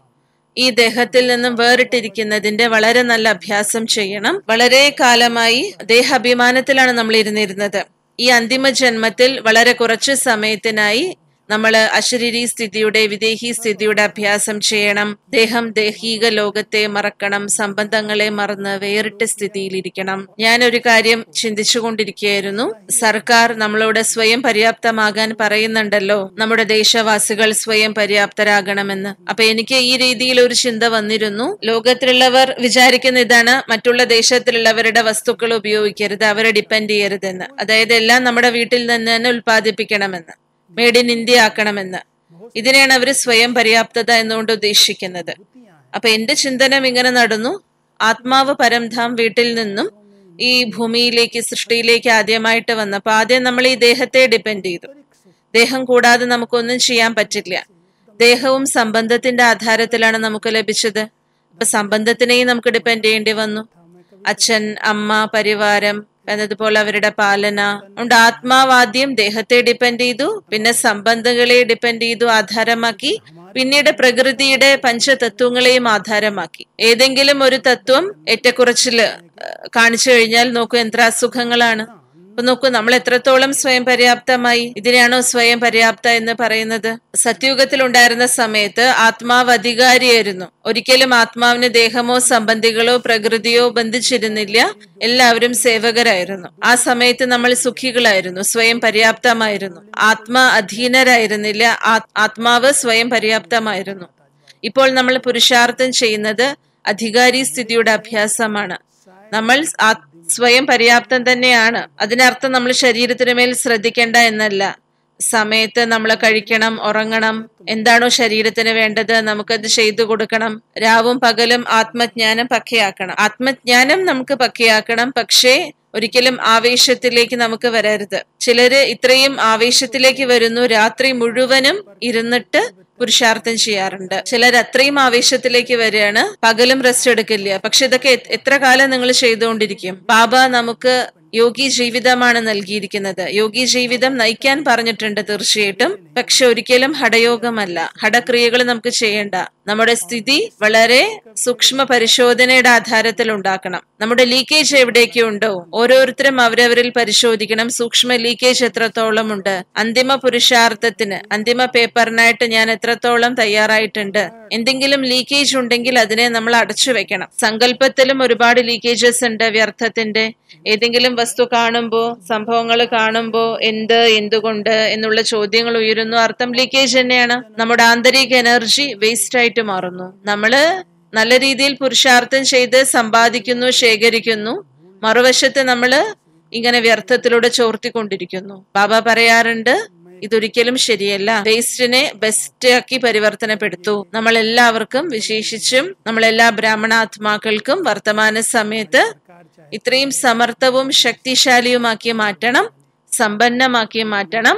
ഈ ദേഹത്തിൽ നിന്നും വേറിട്ടിരിക്കുന്നതിന്റെ വളരെ നല്ല അഭ്യാസം ചെയ്യണം വളരെ കാലമായി ദേഹാഭിമാനത്തിലാണ് നമ്മൾ ഇരുന്നിരുന്നത് ഈ അന്തിമ ജന്മത്തിൽ വളരെ കുറച്ച് സമയത്തിനായി നമ്മൾ അശരീരി സ്ഥിതിയുടെ വിദേഹി സ്ഥിതിയുടെ അഭ്യാസം ചെയ്യണം ദേഹം ദേഹീക ലോകത്തെ മറക്കണം സംബന്ധങ്ങളെ മറന്ന് വേറിട്ട സ്ഥിതിയിലിരിക്കണം ഞാൻ ഒരു കാര്യം ചിന്തിച്ചുകൊണ്ടിരിക്കുകയായിരുന്നു സർക്കാർ നമ്മളോട് സ്വയം പര്യാപ്തമാകാൻ പറയുന്നുണ്ടല്ലോ നമ്മുടെ ദേശവാസികൾ സ്വയം പര്യാപ്തരാകണമെന്ന് അപ്പൊ എനിക്ക് ഈ രീതിയിൽ ഒരു ചിന്ത വന്നിരുന്നു ലോകത്തിലുള്ളവർ വിചാരിക്കുന്ന ഇതാണ് മറ്റുള്ള ദേശത്തിലുള്ളവരുടെ വസ്തുക്കൾ ഉപയോഗിക്കരുത് അവരെ ഡിപ്പെൻഡ് ചെയ്യരുതെന്ന് അതായത് എല്ലാം നമ്മുടെ വീട്ടിൽ നിന്ന് തന്നെ ഉൽപ്പാദിപ്പിക്കണമെന്ന് മേഡ് ഇൻ ഇന്ത്യ ആക്കണമെന്ന് ഇതിനെയാണ് അവർ സ്വയം പര്യാപ്തത എന്നുകൊണ്ട് ഉദ്ദേശിക്കുന്നത് അപ്പൊ എന്റെ ചിന്തനം ഇങ്ങനെ നടന്നു ആത്മാവ് പരംധാം വീട്ടിൽ നിന്നും ഈ ഭൂമിയിലേക്ക് സൃഷ്ടിയിലേക്ക് ആദ്യമായിട്ട് വന്നപ്പോൾ ആദ്യം നമ്മൾ ഈ ദേഹത്തെ ഡിപ്പെൻഡ് ചെയ്തു ദേഹം കൂടാതെ നമുക്കൊന്നും ചെയ്യാൻ പറ്റില്ല ദേഹവും സംബന്ധത്തിന്റെ ആധാരത്തിലാണ് നമുക്ക് ലഭിച്ചത് അപ്പൊ സംബന്ധത്തിനെയും നമുക്ക് ഡിപ്പെൻഡ് ചെയ്യേണ്ടി വന്നു അച്ഛൻ അമ്മ പരിവാരം എന്നതുപോലെ അവരുടെ പാലന ഉണ്ട് ആത്മാവാദ്യം ദേഹത്തെ ഡിപ്പെൻഡ് ചെയ്തു പിന്നെ സംബന്ധങ്ങളെ ഡിപ്പെൻഡ് ചെയ്തു ആധാരമാക്കി പിന്നീട് പ്രകൃതിയുടെ പഞ്ചതത്വങ്ങളെയും ആധാരമാക്കി ഏതെങ്കിലും ഒരു തത്വം ഏറ്റക്കുറച്ചില് കാണിച്ചു കഴിഞ്ഞാൽ നോക്കൂ എത്ര അസുഖങ്ങളാണ് ഇപ്പൊ നോക്കൂ നമ്മൾ എത്രത്തോളം സ്വയം പര്യാപ്തമായി ഇതിനെയാണോ സ്വയം പര്യാപ്ത എന്ന് പറയുന്നത് സത്യുഗത്തിൽ ഉണ്ടായിരുന്ന സമയത്ത് ആത്മാവ് അധികാരിയായിരുന്നു ഒരിക്കലും ആത്മാവിന് ദേഹമോ സംബന്ധികളോ പ്രകൃതിയോ ബന്ധിച്ചിരുന്നില്ല എല്ലാവരും സേവകരായിരുന്നു ആ സമയത്ത് നമ്മൾ സുഖികളായിരുന്നു സ്വയം പര്യാപ്തമായിരുന്നു ആത്മാ അധീനരായിരുന്നില്ല ആത്മാവ് സ്വയം പര്യാപ്തമായിരുന്നു ഇപ്പോൾ നമ്മൾ പുരുഷാർത്ഥം ചെയ്യുന്നത് അധികാരി സ്ഥിതിയുടെ അഭ്യാസമാണ് നമ്മൾ സ്വയം പര്യാപ്തം തന്നെയാണ് അതിനർത്ഥം നമ്മൾ ശരീരത്തിന് മേൽ ശ്രദ്ധിക്കേണ്ട എന്നല്ല സമയത്ത് നമ്മൾ കഴിക്കണം ഉറങ്ങണം എന്താണോ ശരീരത്തിന് വേണ്ടത് നമുക്കത് ചെയ്തു കൊടുക്കണം രാവും പകലും ആത്മജ്ഞാനം പക്കയാക്കണം ആത്മജ്ഞാനം നമുക്ക് പക്കയാക്കണം പക്ഷേ ഒരിക്കലും ആവേശത്തിലേക്ക് നമുക്ക് വരരുത് ചിലര് ഇത്രയും ആവേശത്തിലേക്ക് വരുന്നു രാത്രി മുഴുവനും ഇരുന്നിട്ട് പുരുഷാർത്ഥം ചെയ്യാറുണ്ട് ചിലർ അത്രയും ആവേശത്തിലേക്ക് വരികയാണ് പകലും റെസ്റ്റ് എടുക്കില്ല പക്ഷെ ഇതൊക്കെ എത്ര കാലം നിങ്ങൾ ചെയ്തുകൊണ്ടിരിക്കും ബാബ നമുക്ക് യോഗി ജീവിതമാണ് നൽകിയിരിക്കുന്നത് യോഗി ജീവിതം നയിക്കാൻ പറഞ്ഞിട്ടുണ്ട് തീർച്ചയായിട്ടും പക്ഷെ ഒരിക്കലും ഹടയോഗമല്ല ഹടക്രിയകൾ നമുക്ക് ചെയ്യേണ്ട നമ്മുടെ സ്ഥിതി വളരെ സൂക്ഷ്മ പരിശോധനയുടെ ആധാരത്തിൽ ഉണ്ടാക്കണം നമ്മുടെ ലീക്കേജ് എവിടെയൊക്കെ ഉണ്ടോ ഓരോരുത്തരും അവരവരിൽ പരിശോധിക്കണം സൂക്ഷ്മ ലീക്കേജ് എത്രത്തോളം ഉണ്ട് അന്തിമ പുരുഷാർത്ഥത്തിന് അന്തിമ പേപ്പറിനായിട്ട് ഞാൻ എത്രത്തോളം തയ്യാറായിട്ടുണ്ട് എന്തെങ്കിലും ലീക്കേജ് ഉണ്ടെങ്കിൽ അതിനെ നമ്മൾ അടച്ചു വെക്കണം സങ്കല്പത്തിലും ഒരുപാട് ലീക്കേജസ് ഉണ്ട് വ്യർത്ഥത്തിന്റെ ഏതെങ്കിലും വസ്തു കാണുമ്പോൾ സംഭവങ്ങൾ കാണുമ്പോൾ എന്ത് എന്തുകൊണ്ട് എന്നുള്ള ചോദ്യങ്ങൾ ഉയരുന്നു അർത്ഥം ലീക്കേജ് തന്നെയാണ് നമ്മുടെ ആന്തരിക എനർജി വേസ്റ്റ് ആയിട്ട് ആയിട്ട് മാറുന്നു നമ്മള് നല്ല രീതിയിൽ പുരുഷാർത്ഥം ചെയ്ത് സമ്പാദിക്കുന്നു ശേഖരിക്കുന്നു മറുവശത്ത് നമ്മള് ഇങ്ങനെ വ്യർത്ഥത്തിലൂടെ ചോർത്തിക്കൊണ്ടിരിക്കുന്നു ബാബ പറയാറുണ്ട് ഇതൊരിക്കലും ശരിയല്ല വേസ്റ്റിനെ ബെസ്റ്റ് ആക്കി പരിവർത്തനപ്പെടുത്തു നമ്മൾ എല്ലാവർക്കും വിശേഷിച്ചും നമ്മളെല്ലാ ബ്രാഹ്മണാത്മാക്കൾക്കും വർത്തമാന സമയത്ത് ഇത്രയും സമർത്ഥവും ശക്തിശാലിയുമാക്കി മാറ്റണം സമ്പന്നമാക്കി മാറ്റണം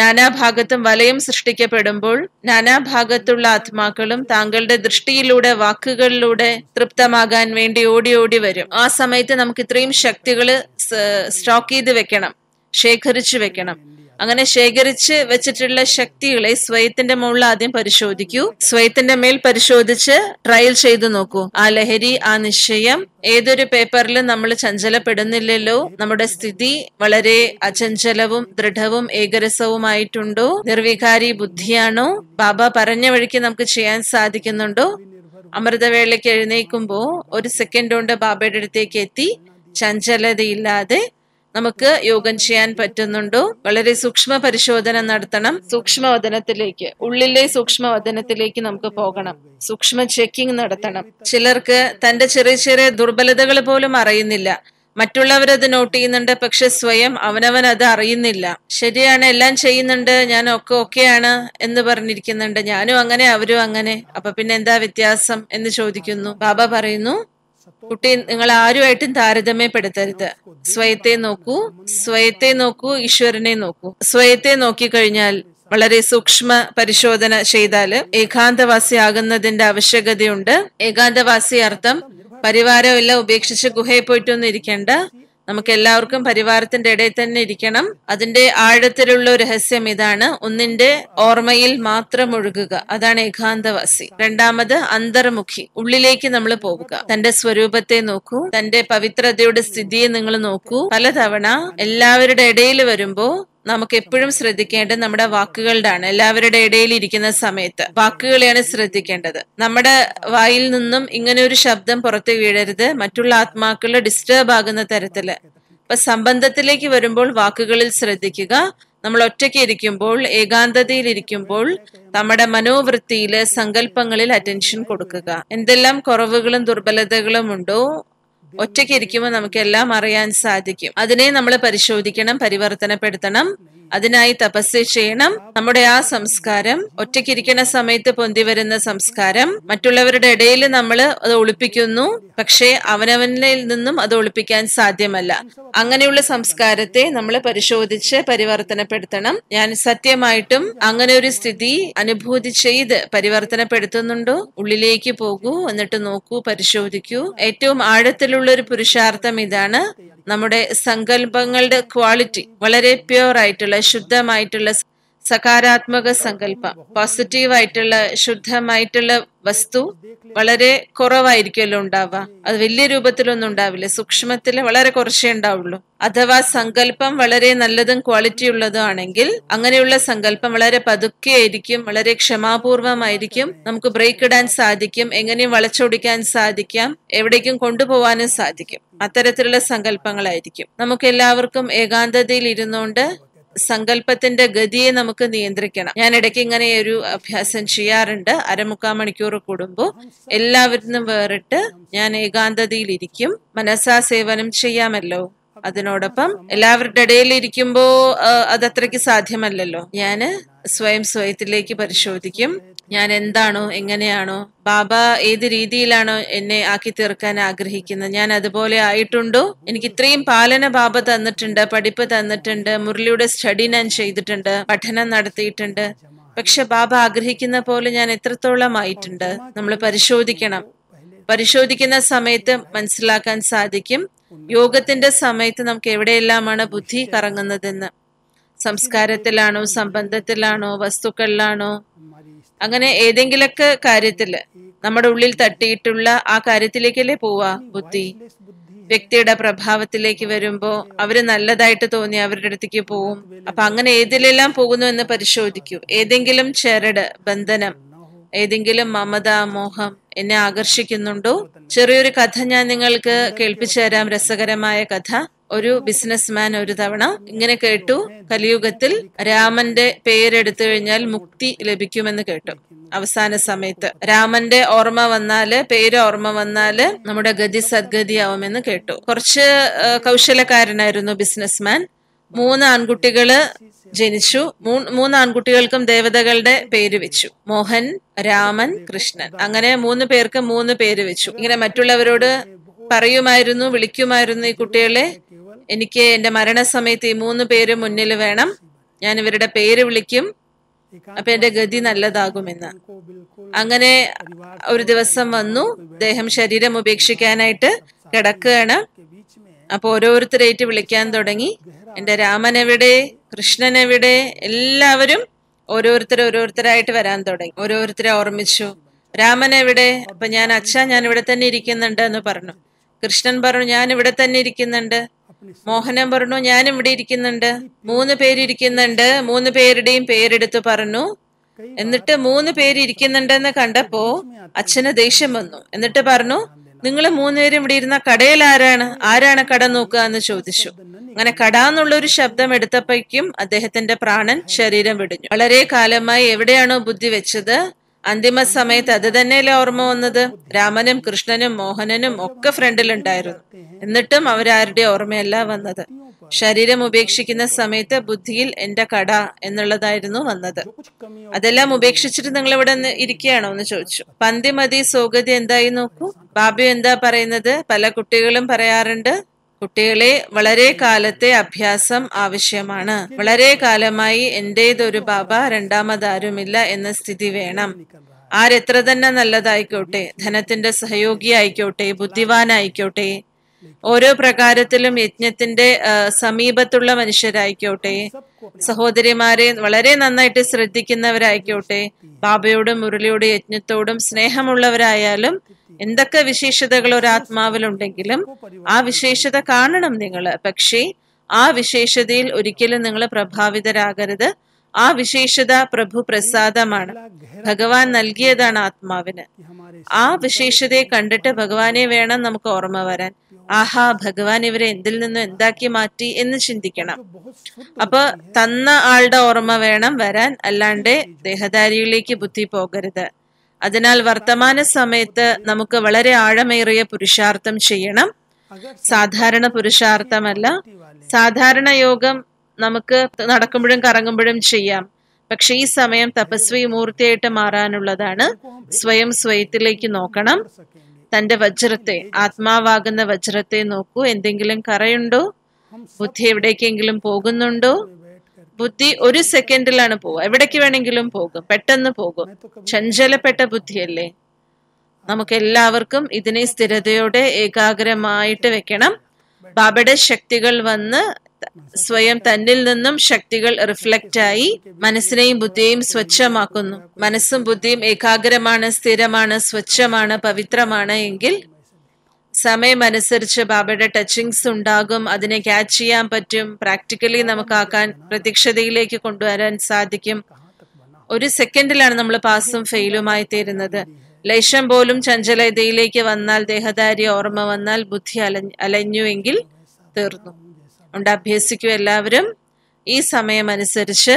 നാനാഭാഗത്തും വലയം സൃഷ്ടിക്കപ്പെടുമ്പോൾ നാനാഭാഗത്തുള്ള ആത്മാക്കളും താങ്കളുടെ ദൃഷ്ടിയിലൂടെ വാക്കുകളിലൂടെ തൃപ്തമാകാൻ വേണ്ടി ഓടി ഓടി വരും ആ സമയത്ത് നമുക്ക് ഇത്രയും ശക്തികൾ സ്റ്റോക്ക് ചെയ്ത് വെക്കണം ശേഖരിച്ചു വെക്കണം അങ്ങനെ ശേഖരിച്ച് വെച്ചിട്ടുള്ള ശക്തികളെ സ്വയത്തിന്റെ മുകളിൽ ആദ്യം പരിശോധിക്കൂ സ്വയത്തിന്റെ മേൽ പരിശോധിച്ച് ട്രയൽ ചെയ്തു നോക്കൂ ആ ലഹരി ആ നിശ്ചയം ഏതൊരു പേപ്പറിലും നമ്മൾ ചഞ്ചലപ്പെടുന്നില്ലല്ലോ നമ്മുടെ സ്ഥിതി വളരെ അചഞ്ചലവും ദൃഢവും ഏകരസവുമായിട്ടുണ്ടോ നിർവികാരി ബുദ്ധിയാണോ ബാബ പറഞ്ഞ വഴിക്ക് നമുക്ക് ചെയ്യാൻ സാധിക്കുന്നുണ്ടോ അമൃതവേളയ്ക്ക് എഴുന്നേൽക്കുമ്പോൾ ഒരു സെക്കൻഡ് കൊണ്ട് ബാബയുടെ അടുത്തേക്ക് എത്തി ചഞ്ചലതയില്ലാതെ നമുക്ക് യോഗം ചെയ്യാൻ പറ്റുന്നുണ്ടോ വളരെ സൂക്ഷ്മ പരിശോധന നടത്തണം സൂക്ഷ്മവദനത്തിലേക്ക് ഉള്ളിലെ സൂക്ഷ്മവദനത്തിലേക്ക് നമുക്ക് പോകണം സൂക്ഷ്മ ചെക്കിംഗ് നടത്തണം ചിലർക്ക് തന്റെ ചെറിയ ചെറിയ ദുർബലതകൾ പോലും അറിയുന്നില്ല മറ്റുള്ളവരത് നോട്ട് ചെയ്യുന്നുണ്ട് പക്ഷെ സ്വയം അവനവൻ അത് അറിയുന്നില്ല ശരിയാണ് എല്ലാം ചെയ്യുന്നുണ്ട് ഞാൻ ഒക്കെ ഒക്കെയാണ് എന്ന് പറഞ്ഞിരിക്കുന്നുണ്ട് ഞാനും അങ്ങനെ അവരും അങ്ങനെ അപ്പൊ പിന്നെ എന്താ വ്യത്യാസം എന്ന് ചോദിക്കുന്നു ബാബ പറയുന്നു കുട്ടി നിങ്ങൾ ആരുമായിട്ടും താരതമ്യപ്പെടുത്തരുത് സ്വയത്തെ നോക്കൂ സ്വയത്തെ നോക്കൂ ഈശ്വരനെ നോക്കൂ സ്വയത്തെ നോക്കിക്കഴിഞ്ഞാൽ വളരെ സൂക്ഷ്മ പരിശോധന ചെയ്താൽ ഏകാന്തവാസിയാകുന്നതിന്റെ ആവശ്യകതയുണ്ട് ഏകാന്തവാസി അർത്ഥം പരിവാരമെല്ലാം ഉപേക്ഷിച്ച് ഗുഹയിൽ പോയിട്ടൊന്നും ഇരിക്കേണ്ട നമുക്ക് എല്ലാവർക്കും പരിവാരത്തിന്റെ ഇടയിൽ തന്നെ ഇരിക്കണം അതിന്റെ ആഴത്തിലുള്ള രഹസ്യം ഇതാണ് ഒന്നിന്റെ ഓർമ്മയിൽ മാത്രം ഒഴുകുക അതാണ് ഏകാന്തവാസി രണ്ടാമത് അന്തർമുഖി ഉള്ളിലേക്ക് നമ്മൾ പോവുക തന്റെ സ്വരൂപത്തെ നോക്കൂ തന്റെ പവിത്രതയുടെ സ്ഥിതിയെ നിങ്ങൾ നോക്കൂ പലതവണ എല്ലാവരുടെ ഇടയിൽ വരുമ്പോൾ നമുക്ക് എപ്പോഴും ശ്രദ്ധിക്കേണ്ടത് നമ്മുടെ വാക്കുകളുടെയാണ് എല്ലാവരുടെ ഇടയിൽ ഇരിക്കുന്ന സമയത്ത് വാക്കുകളെയാണ് ശ്രദ്ധിക്കേണ്ടത് നമ്മുടെ വായിൽ നിന്നും ഇങ്ങനെ ഒരു ശബ്ദം പുറത്തു വീഴരുത് മറ്റുള്ള ആത്മാക്കൾ ഡിസ്റ്റർബ് ആകുന്ന തരത്തില് ഇപ്പൊ സംബന്ധത്തിലേക്ക് വരുമ്പോൾ വാക്കുകളിൽ ശ്രദ്ധിക്കുക നമ്മൾ ഒറ്റയ്ക്ക് ഇരിക്കുമ്പോൾ ഏകാന്തതയിൽ ഇരിക്കുമ്പോൾ നമ്മുടെ മനോവൃത്തിയിലെ സങ്കല്പങ്ങളിൽ അറ്റൻഷൻ കൊടുക്കുക എന്തെല്ലാം കുറവുകളും ദുർബലതകളും ഉണ്ടോ ഒറ്റയ്ക്ക് ഇരിക്കുമ്പോൾ നമുക്ക് എല്ലാം അറിയാൻ സാധിക്കും അതിനെ നമ്മൾ പരിശോധിക്കണം പരിവർത്തനപ്പെടുത്തണം അതിനായി തപസ് ചെയ്യണം നമ്മുടെ ആ സംസ്കാരം ഒറ്റയ്ക്കിരിക്കുന്ന സമയത്ത് പൊന്തി വരുന്ന സംസ്കാരം മറ്റുള്ളവരുടെ ഇടയിൽ നമ്മൾ അത് ഒളിപ്പിക്കുന്നു പക്ഷേ അവനവനിൽ നിന്നും അത് ഒളിപ്പിക്കാൻ സാധ്യമല്ല അങ്ങനെയുള്ള സംസ്കാരത്തെ നമ്മൾ പരിശോധിച്ച് പരിവർത്തനപ്പെടുത്തണം ഞാൻ സത്യമായിട്ടും അങ്ങനെ ഒരു സ്ഥിതി അനുഭൂതി ചെയ്ത് പരിവർത്തനപ്പെടുത്തുന്നുണ്ടോ ഉള്ളിലേക്ക് പോകൂ എന്നിട്ട് നോക്കൂ പരിശോധിക്കൂ ഏറ്റവും ആഴത്തിലുള്ള ഒരു പുരുഷാർത്ഥം ഇതാണ് നമ്മുടെ സങ്കല്പങ്ങളുടെ ക്വാളിറ്റി വളരെ പ്യുവർ ആയിട്ടുള്ള ആയിട്ടുള്ള ശുദ്ധമായിട്ടുള്ള സകാരാത്മക സങ്കല്പം പോസിറ്റീവ് ആയിട്ടുള്ള ശുദ്ധമായിട്ടുള്ള വസ്തു വളരെ കുറവായിരിക്കുമല്ലോ ഉണ്ടാവുക അത് വലിയ രൂപത്തിലൊന്നും ഉണ്ടാവില്ല സൂക്ഷ്മത്തിൽ വളരെ കുറച്ചേ ഉണ്ടാവുള്ളൂ അഥവാ സങ്കല്പം വളരെ നല്ലതും ക്വാളിറ്റി ഉള്ളതും ആണെങ്കിൽ അങ്ങനെയുള്ള സങ്കല്പം വളരെ ആയിരിക്കും വളരെ ക്ഷമാപൂർവമായിരിക്കും നമുക്ക് ബ്രേക്ക് ഇടാൻ സാധിക്കും എങ്ങനെയും വളച്ചൊടിക്കാൻ സാധിക്കാം എവിടേക്കും കൊണ്ടുപോകാനും സാധിക്കും അത്തരത്തിലുള്ള സങ്കല്പങ്ങളായിരിക്കും നമുക്ക് എല്ലാവർക്കും ഏകാന്തതയിൽ ഇരുന്നുകൊണ്ട് സങ്കല്പത്തിന്റെ ഗതിയെ നമുക്ക് നിയന്ത്രിക്കണം ഞാൻ ഇടയ്ക്ക് ഇങ്ങനെ ഒരു അഭ്യാസം ചെയ്യാറുണ്ട് അരമുക്കാൽ മണിക്കൂർ കൂടുമ്പോൾ നിന്നും വേറിട്ട് ഞാൻ ഏകാന്തതയിലിരിക്കും മനസ്സാ സേവനം ചെയ്യാമല്ലോ അതിനോടൊപ്പം എല്ലാവരുടെ ഇടയിൽ ഇരിക്കുമ്പോൾ അതത്രയ്ക്ക് സാധ്യമല്ലല്ലോ ഞാന് സ്വയം സ്വയത്തിലേക്ക് പരിശോധിക്കും ഞാൻ എന്താണോ എങ്ങനെയാണോ ബാബ ഏത് രീതിയിലാണോ എന്നെ ആക്കി തീർക്കാൻ ആഗ്രഹിക്കുന്നത് ഞാൻ അതുപോലെ ആയിട്ടുണ്ടോ എനിക്ക് ഇത്രയും പാലന ബാബ തന്നിട്ടുണ്ട് പഠിപ്പ് തന്നിട്ടുണ്ട് മുരളിയുടെ സ്റ്റഡി ഞാൻ ചെയ്തിട്ടുണ്ട് പഠനം നടത്തിയിട്ടുണ്ട് പക്ഷെ ബാബ ആഗ്രഹിക്കുന്ന പോലെ ഞാൻ എത്രത്തോളം ആയിട്ടുണ്ട് നമ്മൾ പരിശോധിക്കണം പരിശോധിക്കുന്ന സമയത്ത് മനസ്സിലാക്കാൻ സാധിക്കും യോഗത്തിന്റെ സമയത്ത് നമുക്ക് എവിടെയെല്ലാമാണ് ബുദ്ധി കറങ്ങുന്നതെന്ന് സംസ്കാരത്തിലാണോ സംബന്ധത്തിലാണോ വസ്തുക്കളിലാണോ അങ്ങനെ ഏതെങ്കിലൊക്കെ കാര്യത്തില് നമ്മുടെ ഉള്ളിൽ തട്ടിയിട്ടുള്ള ആ കാര്യത്തിലേക്കല്ലേ പോവാ ബുദ്ധി വ്യക്തിയുടെ പ്രഭാവത്തിലേക്ക് വരുമ്പോ അവര് നല്ലതായിട്ട് തോന്നി അവരുടെ അടുത്തേക്ക് പോവും അപ്പൊ അങ്ങനെ ഏതിലെല്ലാം പോകുന്നു എന്ന് പരിശോധിക്കൂ ഏതെങ്കിലും ചരട് ബന്ധനം ഏതെങ്കിലും മമത മോഹം എന്നെ ആകർഷിക്കുന്നുണ്ടോ ചെറിയൊരു കഥ ഞാൻ നിങ്ങൾക്ക് കേൾപ്പിച്ചു തരാം രസകരമായ കഥ ഒരു ബിസിനസ്മാൻ ഒരു തവണ ഇങ്ങനെ കേട്ടു കലിയുഗത്തിൽ രാമന്റെ പേരെടുത്തു കഴിഞ്ഞാൽ മുക്തി ലഭിക്കുമെന്ന് കേട്ടു അവസാന സമയത്ത് രാമന്റെ ഓർമ്മ വന്നാല് പേര് ഓർമ്മ വന്നാല് നമ്മുടെ ഗതി സദ്ഗതി ആവുമെന്ന് കേട്ടു കുറച്ച് കൗശലക്കാരനായിരുന്നു ബിസിനസ്മാൻ മൂന്ന് ആൺകുട്ടികള് ജനിച്ചു മൂന്ന് ആൺകുട്ടികൾക്കും ദേവതകളുടെ പേര് വെച്ചു മോഹൻ രാമൻ കൃഷ്ണൻ അങ്ങനെ മൂന്ന് പേർക്ക് മൂന്ന് പേര് വെച്ചു ഇങ്ങനെ മറ്റുള്ളവരോട് പറയുമായിരുന്നു വിളിക്കുമായിരുന്നു ഈ കുട്ടികളെ എനിക്ക് എൻ്റെ മരണസമയത്ത് ഈ മൂന്ന് പേര് മുന്നിൽ വേണം ഞാൻ ഇവരുടെ പേര് വിളിക്കും അപ്പൊ എന്റെ ഗതി നല്ലതാകുമെന്ന് അങ്ങനെ ഒരു ദിവസം വന്നു അദ്ദേഹം ശരീരം ഉപേക്ഷിക്കാനായിട്ട് കിടക്കുകയാണ് അപ്പൊ ഓരോരുത്തരായിട്ട് വിളിക്കാൻ തുടങ്ങി എന്റെ രാമൻ എവിടെ കൃഷ്ണൻ എവിടെ എല്ലാവരും ഓരോരുത്തർ ഓരോരുത്തരായിട്ട് വരാൻ തുടങ്ങി ഓരോരുത്തരെ ഓർമ്മിച്ചു രാമൻ എവിടെ അപ്പൊ ഞാൻ അച്ഛ ഞാൻ ഇവിടെ തന്നെ ഇരിക്കുന്നുണ്ട് എന്ന് പറഞ്ഞു കൃഷ്ണൻ പറഞ്ഞു ഞാൻ ഇവിടെ തന്നെ ഇരിക്കുന്നുണ്ട് മോഹനൻ പറഞ്ഞു ഞാൻ ഇവിടെ ഇരിക്കുന്നുണ്ട് മൂന്ന് പേരിരിക്കുന്നുണ്ട് മൂന്ന് പേരുടെയും പേരെടുത്ത് പറഞ്ഞു എന്നിട്ട് മൂന്ന് പേര് ഇരിക്കുന്നുണ്ടെന്ന് കണ്ടപ്പോ അച്ഛന് ദേഷ്യം വന്നു എന്നിട്ട് പറഞ്ഞു നിങ്ങൾ മൂന്നുപേരും ഇവിടെ ഇരുന്ന കടയിൽ ആരാണ് ആരാണ് കട നോക്കുക എന്ന് ചോദിച്ചു അങ്ങനെ കട എന്നുള്ള ഒരു ശബ്ദം എടുത്തപ്പോഴേക്കും അദ്ദേഹത്തിന്റെ പ്രാണൻ ശരീരം വിടിഞ്ഞു വളരെ കാലമായി എവിടെയാണോ ബുദ്ധി വെച്ചത് അന്തിമ സമയത്ത് അത് തന്നെയല്ലേ ഓർമ്മ വന്നത് രാമനും കൃഷ്ണനും മോഹനനും ഒക്കെ ഫ്രണ്ടിലുണ്ടായിരുന്നു എന്നിട്ടും അവരാരുടെ ഓർമ്മയല്ല വന്നത് ശരീരം ഉപേക്ഷിക്കുന്ന സമയത്ത് ബുദ്ധിയിൽ എന്റെ കട എന്നുള്ളതായിരുന്നു വന്നത് അതെല്ലാം ഉപേക്ഷിച്ചിട്ട് നിങ്ങൾ ഇവിടെ ഇരിക്കുകയാണോ എന്ന് ചോദിച്ചു പന്തിമതി സോഗതി എന്തായി നോക്കൂ ബാബു എന്താ പറയുന്നത് പല കുട്ടികളും പറയാറുണ്ട് കുട്ടികളെ വളരെ കാലത്തെ അഭ്യാസം ആവശ്യമാണ് വളരെ കാലമായി എന്റേതൊരു ബാബ രണ്ടാമതാരുമില്ല എന്ന സ്ഥിതി വേണം ആരെത്ര തന്നെ നല്ലതായിക്കോട്ടെ ധനത്തിന്റെ സഹയോഗി ആയിക്കോട്ടെ ബുദ്ധിവാനായിക്കോട്ടെ ഓരോ പ്രകാരത്തിലും യജ്ഞത്തിന്റെ സമീപത്തുള്ള മനുഷ്യരായിക്കോട്ടെ സഹോദരിമാരെ വളരെ നന്നായിട്ട് ശ്രദ്ധിക്കുന്നവരായിക്കോട്ടെ ബാബയോടും മുരളിയോടും യജ്ഞത്തോടും സ്നേഹമുള്ളവരായാലും എന്തൊക്കെ വിശേഷതകൾ ഒരു ഉണ്ടെങ്കിലും ആ വിശേഷത കാണണം നിങ്ങൾ പക്ഷേ ആ വിശേഷതയിൽ ഒരിക്കലും നിങ്ങൾ പ്രഭാവിതരാകരുത് ആ വിശേഷത പ്രഭു പ്രസാദമാണ് ഭഗവാൻ നൽകിയതാണ് ആത്മാവിന് ആ വിശേഷതയെ കണ്ടിട്ട് ഭഗവാനെ വേണം നമുക്ക് ഓർമ്മ വരാൻ ആഹാ ഭഗവാൻ ഇവരെ എന്തിൽ നിന്നും എന്താക്കി മാറ്റി എന്ന് ചിന്തിക്കണം അപ്പൊ തന്ന ആളുടെ ഓർമ്മ വേണം വരാൻ അല്ലാണ്ട് ദേഹധാരിയിലേക്ക് ബുദ്ധി പോകരുത് അതിനാൽ വർത്തമാന സമയത്ത് നമുക്ക് വളരെ ആഴമേറിയ പുരുഷാർത്ഥം ചെയ്യണം സാധാരണ പുരുഷാർത്ഥമല്ല സാധാരണ യോഗം നമുക്ക് നടക്കുമ്പോഴും കറങ്ങുമ്പോഴും ചെയ്യാം പക്ഷെ ഈ സമയം തപസ്വി മൂർത്തിയായിട്ട് മാറാനുള്ളതാണ് സ്വയം സ്വയത്തിലേക്ക് നോക്കണം തന്റെ വജ്രത്തെ ആത്മാവാകുന്ന വജ്രത്തെ നോക്കൂ എന്തെങ്കിലും കറയുണ്ടോ ബുദ്ധി എവിടേക്കെങ്കിലും പോകുന്നുണ്ടോ ബുദ്ധി ഒരു സെക്കൻഡിലാണ് പോവുക എവിടേക്ക് വേണമെങ്കിലും പോകും പെട്ടെന്ന് പോകും ചഞ്ചലപ്പെട്ട ബുദ്ധിയല്ലേ നമുക്ക് എല്ലാവർക്കും ഇതിനെ സ്ഥിരതയോടെ ഏകാഗ്രമായിട്ട് വെക്കണം ബാബയുടെ ശക്തികൾ വന്ന് സ്വയം തന്നിൽ നിന്നും ശക്തികൾ റിഫ്ലക്റ്റായി മനസ്സിനെയും ബുദ്ധിയെയും സ്വച്ഛമാക്കുന്നു മനസ്സും ബുദ്ധിയും ഏകാഗ്രമാണ് സ്ഥിരമാണ് സ്വച്ഛമാണ് പവിത്രമാണ് എങ്കിൽ സമയമനുസരിച്ച് ബാബയുടെ ടച്ചിങ്സ് ഉണ്ടാകും അതിനെ ക്യാച്ച് ചെയ്യാൻ പറ്റും പ്രാക്ടിക്കലി നമുക്കാക്കാൻ പ്രതീക്ഷതയിലേക്ക് കൊണ്ടുവരാൻ സാധിക്കും ഒരു സെക്കൻഡിലാണ് നമ്മൾ പാസും ഫെയിലുമായി തീരുന്നത് ലേശം പോലും ചഞ്ചലതയിലേക്ക് വന്നാൽ ദേഹധാരി ഓർമ്മ വന്നാൽ ബുദ്ധി അലഞ്ഞു അലഞ്ഞുവെങ്കിൽ തീർന്നു ഉണ്ട് അഭ്യസിക്കും എല്ലാവരും ഈ സമയമനുസരിച്ച്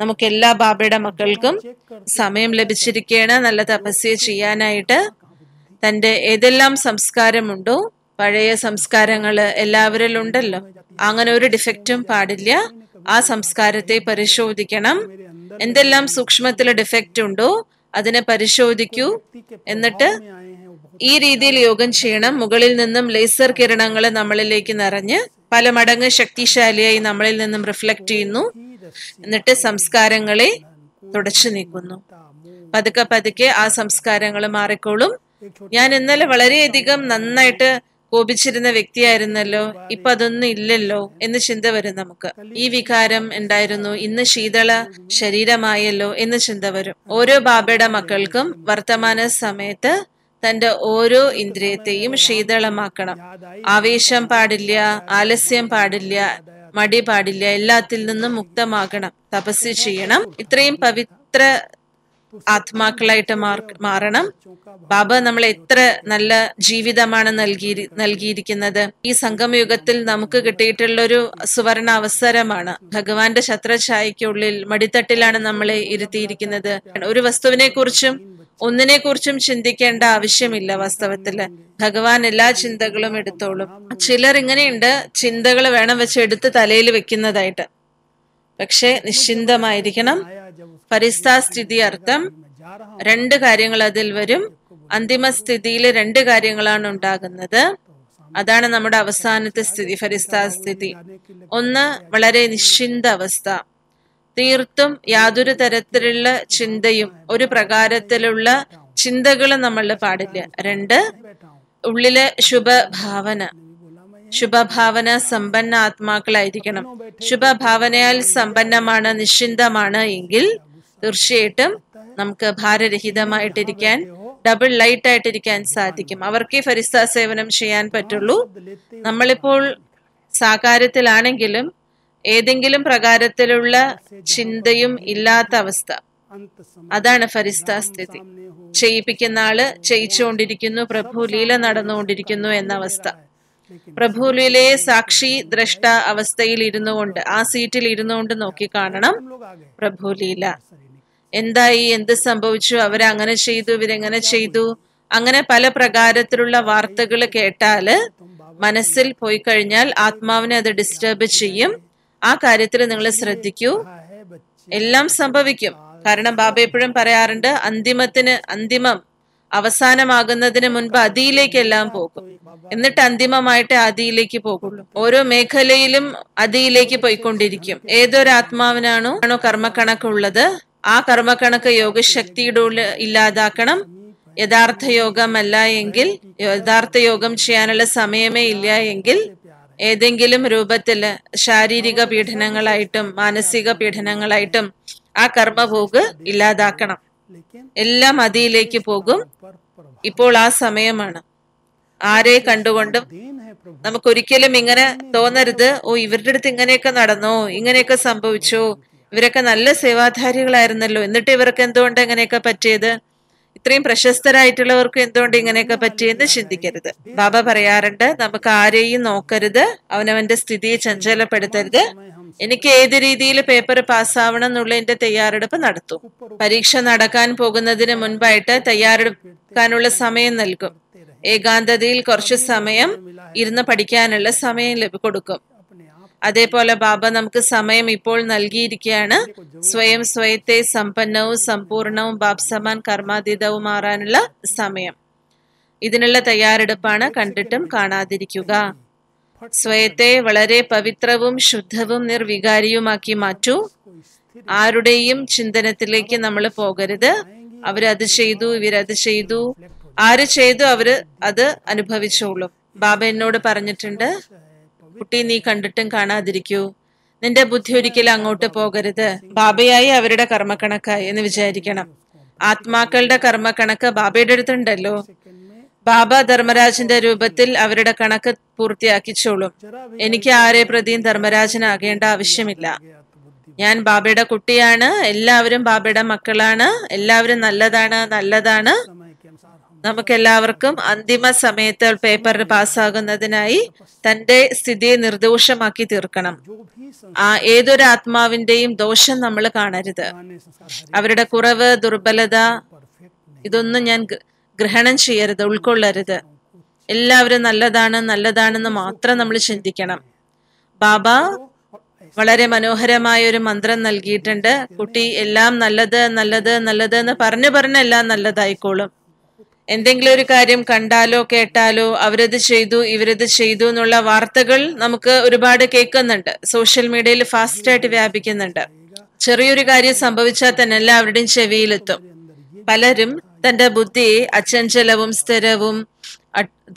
നമുക്ക് എല്ലാ ബാബയുടെ മക്കൾക്കും സമയം ലഭിച്ചിരിക്കുകയാണ് നല്ല തപസ്യ ചെയ്യാനായിട്ട് തൻ്റെ ഏതെല്ലാം സംസ്കാരമുണ്ടോ പഴയ സംസ്കാരങ്ങൾ എല്ലാവരിലും ഉണ്ടല്ലോ അങ്ങനെ ഒരു ഡിഫക്റ്റും പാടില്ല ആ സംസ്കാരത്തെ പരിശോധിക്കണം എന്തെല്ലാം സൂക്ഷ്മത്തിൽ ഡിഫക്റ്റ് ഉണ്ടോ അതിനെ പരിശോധിക്കൂ എന്നിട്ട് ഈ രീതിയിൽ യോഗം ചെയ്യണം മുകളിൽ നിന്നും ലേസർ കിരണങ്ങൾ നമ്മളിലേക്ക് നിറഞ്ഞ് പല മടങ്ങ് ശക്തിശാലിയായി നമ്മളിൽ നിന്നും റിഫ്ലക്റ്റ് ചെയ്യുന്നു എന്നിട്ട് സംസ്കാരങ്ങളെ തുടച്ചു നീക്കുന്നു പതുക്കെ പതുക്കെ ആ സംസ്കാരങ്ങൾ മാറിക്കോളും ഞാൻ ഇന്നലെ വളരെയധികം നന്നായിട്ട് കോപിച്ചിരുന്ന വ്യക്തിയായിരുന്നല്ലോ ഇപ്പൊ അതൊന്നും ഇല്ലല്ലോ എന്ന് ചിന്ത വരും നമുക്ക് ഈ വികാരം ഉണ്ടായിരുന്നു ഇന്ന് ശീതള ശരീരമായല്ലോ എന്ന് ചിന്ത വരും ഓരോ ബാബയുടെ മക്കൾക്കും വർത്തമാന സമയത്ത് തന്റെ ഓരോ ഇന്ദ്രിയത്തെയും ശീതളമാക്കണം ആവേശം പാടില്ല ആലസ്യം പാടില്ല മടി പാടില്ല എല്ലാത്തിൽ നിന്നും മുക്തമാകണം തപസ് ചെയ്യണം ഇത്രയും പവിത്ര ആത്മാക്കളായിട്ട് മാറണം ബാബ നമ്മൾ എത്ര നല്ല ജീവിതമാണ് നൽകി നൽകിയിരിക്കുന്നത് ഈ സംഗമയുഗത്തിൽ നമുക്ക് കിട്ടിയിട്ടുള്ള ഒരു സുവർണ അവസരമാണ് ഭഗവാന്റെ ശത്രഛായയ്ക്കുള്ളിൽ മടിത്തട്ടിലാണ് നമ്മളെ ഇരുത്തിയിരിക്കുന്നത് ഒരു വസ്തുവിനെ കുറിച്ചും കുറിച്ചും ചിന്തിക്കേണ്ട ആവശ്യമില്ല വാസ്തവത്തില് ഭഗവാൻ എല്ലാ ചിന്തകളും എടുത്തോളും ചിലർ ഇങ്ങനെയുണ്ട് ചിന്തകൾ വേണം വെച്ച് എടുത്ത് തലയിൽ വെക്കുന്നതായിട്ട് പക്ഷെ നിശ്ചിന്തമായിരിക്കണം പരിസ്ഥാസ്ഥിതി അർത്ഥം രണ്ട് കാര്യങ്ങൾ അതിൽ വരും അന്തിമ സ്ഥിതിയിൽ രണ്ട് കാര്യങ്ങളാണ് ഉണ്ടാകുന്നത് അതാണ് നമ്മുടെ അവസാനത്തെ സ്ഥിതി ഫരിസ്ഥാസ്ഥിതി ഒന്ന് വളരെ നിശ്ചിന്ത അവസ്ഥ തീർത്തും യാതൊരു തരത്തിലുള്ള ചിന്തയും ഒരു പ്രകാരത്തിലുള്ള ചിന്തകളും നമ്മൾ പാടില്ല രണ്ട് ഉള്ളിലെ ശുഭഭാവന ശുഭഭാവന സമ്പന്ന ആത്മാക്കളായിരിക്കണം ശുഭഭാവനയാൽ സമ്പന്നമാണ് നിശ്ചിന്തമാണ് എങ്കിൽ തീർച്ചയായിട്ടും നമുക്ക് ഭാരരഹിതമായിട്ടിരിക്കാൻ ഡബിൾ ലൈറ്റ് ആയിട്ടിരിക്കാൻ സാധിക്കും അവർക്കേ ഫരിസ്ത സേവനം ചെയ്യാൻ പറ്റുള്ളൂ നമ്മളിപ്പോൾ സാകാരത്തിലാണെങ്കിലും ഏതെങ്കിലും പ്രകാരത്തിലുള്ള ചിന്തയും ഇല്ലാത്ത അവസ്ഥ അതാണ് ഫരിസ്താ സ്ഥിതി ചെയ്യിപ്പിക്കുന്ന ആള് ചെയ്യിച്ചുകൊണ്ടിരിക്കുന്നു പ്രഭു ലീല നടന്നുകൊണ്ടിരിക്കുന്നു എന്ന അവസ്ഥ പ്രഭുലീലയെ സാക്ഷി ദ്രഷ്ട അവസ്ഥയിൽ ഇരുന്നു കൊണ്ട് ആ സീറ്റിൽ ഇരുന്നു കൊണ്ട് നോക്കി കാണണം പ്രഭുലീല എന്തായി എന്ത് സംഭവിച്ചു അവരങ്ങനെ ചെയ്തു ഇവരെങ്ങനെ ചെയ്തു അങ്ങനെ പല പ്രകാരത്തിലുള്ള വാർത്തകൾ കേട്ടാല് മനസ്സിൽ പോയി കഴിഞ്ഞാൽ ആത്മാവിനെ അത് ഡിസ്റ്റർബ് ചെയ്യും ആ കാര്യത്തിൽ നിങ്ങൾ ശ്രദ്ധിക്കൂ എല്ലാം സംഭവിക്കും കാരണം ബാബ എപ്പോഴും പറയാറുണ്ട് അന്തിമത്തിന് അന്തിമം അവസാനമാകുന്നതിന് മുൻപ് അതിയിലേക്ക് എല്ലാം പോകും എന്നിട്ട് അന്തിമമായിട്ട് അതിയിലേക്ക് പോകുള്ളൂ ഓരോ മേഖലയിലും അതിയിലേക്ക് പോയിക്കൊണ്ടിരിക്കും ഏതൊരു ആത്മാവിനാണോ ആണോ കർമ്മക്കണക്കുള്ളത് ആ കർമ്മക്കണക്ക് യോഗശക്തിയുടെ ഇല്ലാതാക്കണം യഥാർത്ഥ യോഗമല്ല എങ്കിൽ യഥാർത്ഥ യോഗം ചെയ്യാനുള്ള സമയമേ ഇല്ല എങ്കിൽ ഏതെങ്കിലും രൂപത്തിൽ ശാരീരിക പീഡനങ്ങളായിട്ടും മാനസിക പീഡനങ്ങളായിട്ടും ആ കർമ്മഭോഗ് ഇല്ലാതാക്കണം എല്ലാം അതിയിലേക്ക് പോകും ഇപ്പോൾ ആ സമയമാണ് ആരെ കണ്ടുകൊണ്ടും നമുക്കൊരിക്കലും ഇങ്ങനെ തോന്നരുത് ഓ ഇവരുടെ അടുത്ത് ഇങ്ങനെയൊക്കെ നടന്നോ ഇങ്ങനെയൊക്കെ സംഭവിച്ചോ ഇവരൊക്കെ നല്ല സേവാധാരികളായിരുന്നല്ലോ എന്നിട്ട് ഇവർക്ക് എന്തുകൊണ്ട് ഇങ്ങനെയൊക്കെ പറ്റിയത് ഇത്രയും പ്രശസ്തരായിട്ടുള്ളവർക്ക് എന്തുകൊണ്ട് ഇങ്ങനെയൊക്കെ പറ്റിയെന്ന് ചിന്തിക്കരുത് ബാബ പറയാറുണ്ട് നമുക്ക് ആരെയും നോക്കരുത് അവനവന്റെ സ്ഥിതിയെ ചഞ്ചലപ്പെടുത്തരുത് എനിക്ക് ഏത് രീതിയിൽ പേപ്പർ പാസ്സാവണം എന്നുള്ളതിന്റെ തയ്യാറെടുപ്പ് നടത്തും പരീക്ഷ നടക്കാൻ പോകുന്നതിന് മുൻപായിട്ട് തയ്യാറെടുക്കാനുള്ള സമയം നൽകും ഏകാന്തതയിൽ കുറച്ച് സമയം ഇരുന്ന് പഠിക്കാനുള്ള സമയം കൊടുക്കും അതേപോലെ ബാബ നമുക്ക് സമയം ഇപ്പോൾ നൽകിയിരിക്കുകയാണ് സ്വയം സ്വയത്തെ സമ്പന്നവും സമ്പൂർണവും സമാൻ കർമാതീതവും മാറാനുള്ള സമയം ഇതിനുള്ള തയ്യാറെടുപ്പാണ് കണ്ടിട്ടും കാണാതിരിക്കുക സ്വയത്തെ വളരെ പവിത്രവും ശുദ്ധവും നിർവികാരിയുമാക്കി മാറ്റൂ ആരുടെയും ചിന്തനത്തിലേക്ക് നമ്മൾ പോകരുത് അവരത് ചെയ്തു ഇവരത് ചെയ്തു ആര് ചെയ്തു അവര് അത് അനുഭവിച്ചോളും ബാബ എന്നോട് പറഞ്ഞിട്ടുണ്ട് കുട്ടി നീ കണ്ടിട്ടും കാണാതിരിക്കൂ നിന്റെ ബുദ്ധി ഒരിക്കലും അങ്ങോട്ട് പോകരുത് ബാബയായി അവരുടെ കർമ്മക്കണക്ക് എന്ന് വിചാരിക്കണം ആത്മാക്കളുടെ കർമ്മക്കണക്ക് ബാബയുടെ അടുത്തുണ്ടല്ലോ ബാബ ധർമ്മരാജന്റെ രൂപത്തിൽ അവരുടെ കണക്ക് പൂർത്തിയാക്കിച്ചോളും എനിക്ക് ആരെ പ്രതിയും ധർമ്മരാജനാകേണ്ട ആവശ്യമില്ല ഞാൻ ബാബയുടെ കുട്ടിയാണ് എല്ലാവരും ബാബയുടെ മക്കളാണ് എല്ലാവരും നല്ലതാണ് നല്ലതാണ് എല്ലാവർക്കും അന്തിമ സമയത്ത് പേപ്പർ പാസ്സാകുന്നതിനായി തന്റെ സ്ഥിതിയെ നിർദോഷമാക്കി തീർക്കണം ആ ഏതൊരു ആത്മാവിന്റെയും ദോഷം നമ്മൾ കാണരുത് അവരുടെ കുറവ് ദുർബലത ഇതൊന്നും ഞാൻ ഗ്രഹണം ചെയ്യരുത് ഉൾക്കൊള്ളരുത് എല്ലാവരും നല്ലതാണ് നല്ലതാണെന്ന് മാത്രം നമ്മൾ ചിന്തിക്കണം ബാബ വളരെ മനോഹരമായ ഒരു മന്ത്രം നൽകിയിട്ടുണ്ട് കുട്ടി എല്ലാം നല്ലത് നല്ലത് നല്ലത് എന്ന് പറഞ്ഞു എല്ലാം നല്ലതായിക്കോളും എന്തെങ്കിലും ഒരു കാര്യം കണ്ടാലോ കേട്ടാലോ അവരത് ചെയ്തു ഇവരത് ചെയ്തു എന്നുള്ള വാർത്തകൾ നമുക്ക് ഒരുപാട് കേൾക്കുന്നുണ്ട് സോഷ്യൽ മീഡിയയിൽ ഫാസ്റ്റായിട്ട് വ്യാപിക്കുന്നുണ്ട് ചെറിയൊരു കാര്യം സംഭവിച്ചാൽ തന്നെ എല്ലാവരുടെയും ചെവിയിലെത്തും പലരും തന്റെ ബുദ്ധിയെ അച്ചഞ്ചലവും സ്ഥിരവും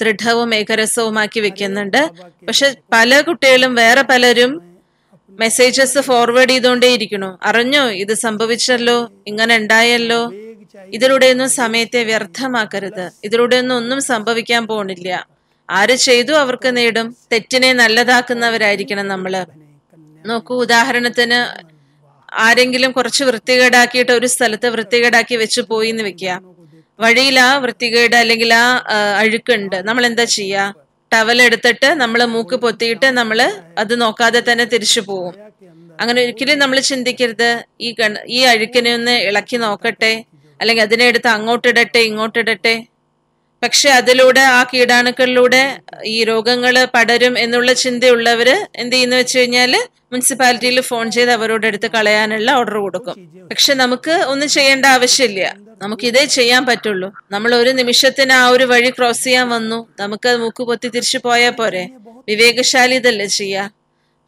ദൃഢവും ഏകരസവുമാക്കി വെക്കുന്നുണ്ട് പക്ഷെ പല കുട്ടികളും വേറെ പലരും മെസ്സേജസ് ഫോർവേഡ് ചെയ്തുകൊണ്ടേയിരിക്കണു അറിഞ്ഞോ ഇത് സംഭവിച്ചല്ലോ ഇങ്ങനെ ഉണ്ടായല്ലോ ഇതിലൂടെയൊന്നും സമയത്തെ വ്യർത്ഥമാക്കരുത് ഇതിലൂടെയൊന്നും ഒന്നും സംഭവിക്കാൻ പോണില്ല ആര് ചെയ്തു അവർക്ക് നേടും തെറ്റിനെ നല്ലതാക്കുന്നവരായിരിക്കണം നമ്മള് നോക്കൂ ഉദാഹരണത്തിന് ആരെങ്കിലും കുറച്ച് വൃത്തികേടാക്കിയിട്ട് ഒരു സ്ഥലത്ത് വൃത്തികേടാക്കി വെച്ച് പോയി എന്ന് വെക്കുക വഴിയിൽ ആ വൃത്തികേട് അല്ലെങ്കിൽ ആ അഴുക്കുണ്ട് നമ്മൾ എന്താ ചെയ്യുക എടുത്തിട്ട് നമ്മൾ മൂക്ക് പൊത്തിയിട്ട് നമ്മൾ അത് നോക്കാതെ തന്നെ തിരിച്ചു പോവും അങ്ങനെ ഒരിക്കലും നമ്മൾ ചിന്തിക്കരുത് ഈ ഈ അഴുക്കിനെ ഒന്ന് ഇളക്കി നോക്കട്ടെ അല്ലെങ്കിൽ അതിനെ എടുത്ത് അങ്ങോട്ടിടട്ടെ ഇങ്ങോട്ടിടട്ടെ പക്ഷെ അതിലൂടെ ആ കീടാണുക്കളിലൂടെ ഈ രോഗങ്ങൾ പടരും എന്നുള്ള ചിന്തയുള്ളവർ എന്ത് ചെയ്യുന്നു വെച്ച് കഴിഞ്ഞാൽ മുനിസിപ്പാലിറ്റിയിൽ ഫോൺ ചെയ്ത് അവരോട് എടുത്ത് കളയാനുള്ള ഓർഡർ കൊടുക്കും പക്ഷെ നമുക്ക് ഒന്നും ചെയ്യേണ്ട ആവശ്യമില്ല നമുക്ക് ഇതേ ചെയ്യാൻ പറ്റുള്ളൂ നമ്മൾ ഒരു നിമിഷത്തിന് ആ ഒരു വഴി ക്രോസ് ചെയ്യാൻ വന്നു നമുക്ക് മൂക്ക് പൊത്തി തിരിച്ചു പോയാൽ പോരെ വിവേകശാലി ഇതല്ലേ ചെയ്യാ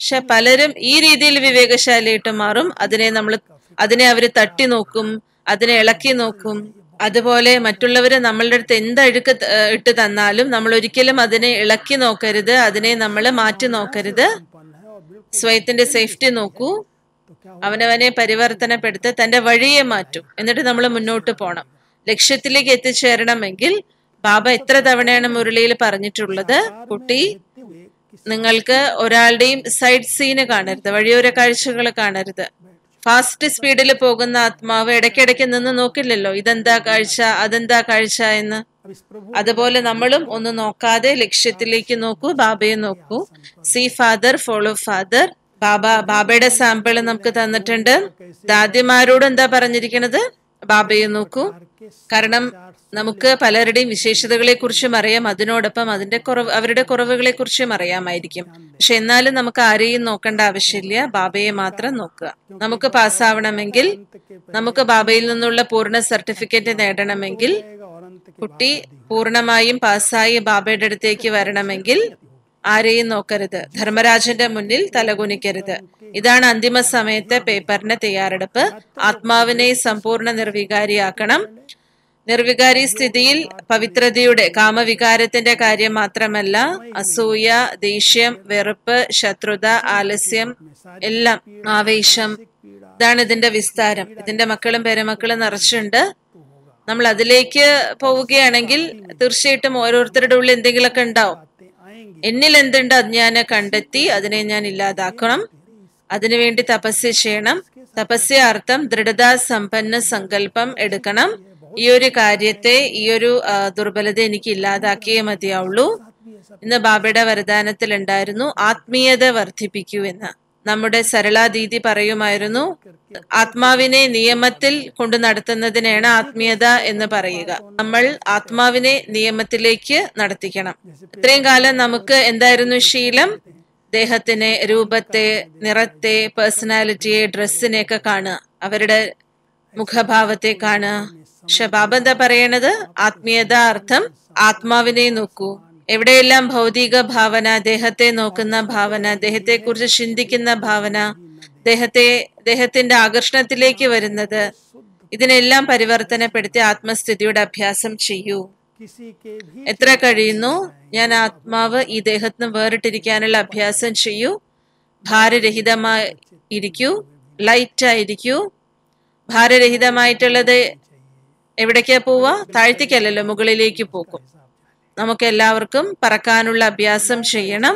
പക്ഷെ പലരും ഈ രീതിയിൽ വിവേകശാലിയിട്ട് മാറും അതിനെ നമ്മൾ അതിനെ അവർ തട്ടി നോക്കും അതിനെ ഇളക്കി നോക്കും അതുപോലെ മറ്റുള്ളവരെ നമ്മളുടെ അടുത്ത് എന്ത് അഴുക്ക് ഇട്ട് തന്നാലും നമ്മൾ ഒരിക്കലും അതിനെ ഇളക്കി നോക്കരുത് അതിനെ നമ്മൾ മാറ്റി നോക്കരുത് സ്വയത്തിന്റെ സേഫ്റ്റി നോക്കൂ അവനവനെ പരിവർത്തനപ്പെടുത്ത് തന്റെ വഴിയെ മാറ്റും എന്നിട്ട് നമ്മൾ മുന്നോട്ട് പോകണം ലക്ഷ്യത്തിലേക്ക് എത്തിച്ചേരണമെങ്കിൽ ബാബ എത്ര തവണയാണ് മുരളിയിൽ പറഞ്ഞിട്ടുള്ളത് കുട്ടി നിങ്ങൾക്ക് ഒരാളുടെയും സൈഡ് സീന് കാണരുത് വഴിയോര കാഴ്ചകൾ കാണരുത് ഫാസ്റ്റ് സ്പീഡിൽ പോകുന്ന ആത്മാവ് ഇടയ്ക്കിടയ്ക്ക് നിന്ന് നോക്കില്ലല്ലോ ഇതെന്താ കാഴ്ച അതെന്താ കാഴ്ച എന്ന് അതുപോലെ നമ്മളും ഒന്ന് നോക്കാതെ ലക്ഷ്യത്തിലേക്ക് നോക്കൂ ബാബയെ നോക്കൂ see father follow father Baba ബാബയുടെ സാമ്പിൾ നമുക്ക് തന്നിട്ടുണ്ട് ദാദ്യമാരോട് എന്താ പറഞ്ഞിരിക്കണത് ബാബയെ നോക്കൂ കാരണം നമുക്ക് പലരുടെയും വിശേഷതകളെ കുറിച്ചും അറിയാം അതിനോടൊപ്പം അതിന്റെ കുറവ് അവരുടെ കുറവുകളെ കുറിച്ചും അറിയാമായിരിക്കും പക്ഷെ എന്നാലും നമുക്ക് ആരെയും നോക്കേണ്ട ആവശ്യമില്ല ബാബയെ മാത്രം നോക്കുക നമുക്ക് പാസ്സാവണമെങ്കിൽ നമുക്ക് ബാബയിൽ നിന്നുള്ള പൂർണ്ണ സർട്ടിഫിക്കറ്റ് നേടണമെങ്കിൽ കുട്ടി പൂർണമായും പാസ്സായി ബാബയുടെ അടുത്തേക്ക് വരണമെങ്കിൽ ആരെയും നോക്കരുത് ധർമ്മരാജന്റെ മുന്നിൽ തലകുനിക്കരുത് ഇതാണ് അന്തിമ സമയത്തെ പേപ്പറിന്റെ തയ്യാറെടുപ്പ് ആത്മാവിനെ സമ്പൂർണ്ണ നിർവികാരിയാക്കണം നിർവികാരി സ്ഥിതിയിൽ പവിത്രതയുടെ കാമവികാരത്തിന്റെ കാര്യം മാത്രമല്ല അസൂയ ദേഷ്യം വെറുപ്പ് ശത്രുത ആലസ്യം എല്ലാം ആവേശം ഇതാണ് ഇതിന്റെ വിസ്താരം ഇതിന്റെ മക്കളും പേരമക്കളും നിറച്ചുണ്ട് നമ്മൾ അതിലേക്ക് പോവുകയാണെങ്കിൽ തീർച്ചയായിട്ടും ഓരോരുത്തരുടെ ഉള്ളിൽ എന്തെങ്കിലുമൊക്കെ ഉണ്ടാവും എന്നിൽ എന്തുണ്ട് അത് കണ്ടെത്തി അതിനെ ഞാൻ ഇല്ലാതാക്കണം അതിനുവേണ്ടി തപസ് ചെയ്യണം തപസ്യ അർത്ഥം ദൃഢതാ സമ്പന്ന സങ്കല്പം എടുക്കണം ഈ ഒരു കാര്യത്തെ ഈ ഒരു ദുർബലത എനിക്ക് ഇല്ലാതാക്കിയേ മതിയാവുള്ളൂ ഇന്ന് ബാബയുടെ വരദാനത്തിൽ ഉണ്ടായിരുന്നു ആത്മീയത വർദ്ധിപ്പിക്കൂ എന്ന് നമ്മുടെ സരളാദീതി പറയുമായിരുന്നു ആത്മാവിനെ നിയമത്തിൽ കൊണ്ടു നടത്തുന്നതിനാണ് ആത്മീയത എന്ന് പറയുക നമ്മൾ ആത്മാവിനെ നിയമത്തിലേക്ക് നടത്തിക്കണം ഇത്രയും കാലം നമുക്ക് എന്തായിരുന്നു ശീലം ദേഹത്തിനെ രൂപത്തെ നിറത്തെ പേഴ്സണാലിറ്റിയെ ഡ്രസ്സിനെയൊക്കെ കാണുക അവരുടെ മുഖഭാവത്തെ കാണുക പക്ഷെ ബാബ എന്താ പറയണത് ആത്മീയത അർത്ഥം ആത്മാവിനെ നോക്കൂ എവിടെയെല്ലാം ഭൗതിക ഭാവന ദേഹത്തെ നോക്കുന്ന ഭാവന ദേഹത്തെ കുറിച്ച് ചിന്തിക്കുന്ന ഭാവന ദേഹത്തെ ദേഹത്തിന്റെ ആകർഷണത്തിലേക്ക് വരുന്നത് ഇതിനെല്ലാം പരിവർത്തനപ്പെടുത്തി ആത്മസ്ഥിതിയുടെ അഭ്യാസം ചെയ്യൂ എത്ര കഴിയുന്നു ഞാൻ ആത്മാവ് ഈ ദേഹത്തിന് വേറിട്ടിരിക്കാനുള്ള അഭ്യാസം ചെയ്യൂ ഭാരരഹിതമായി ഇരിക്കൂ ലൈറ്റ് ആയിരിക്കൂ ഭാരരഹിതമായിട്ടുള്ളത് എവിടേക്കാ പോവാ താഴ്ത്തിക്കല്ലല്ലോ മുകളിലേക്ക് പോകും നമുക്ക് എല്ലാവർക്കും പറക്കാനുള്ള അഭ്യാസം ചെയ്യണം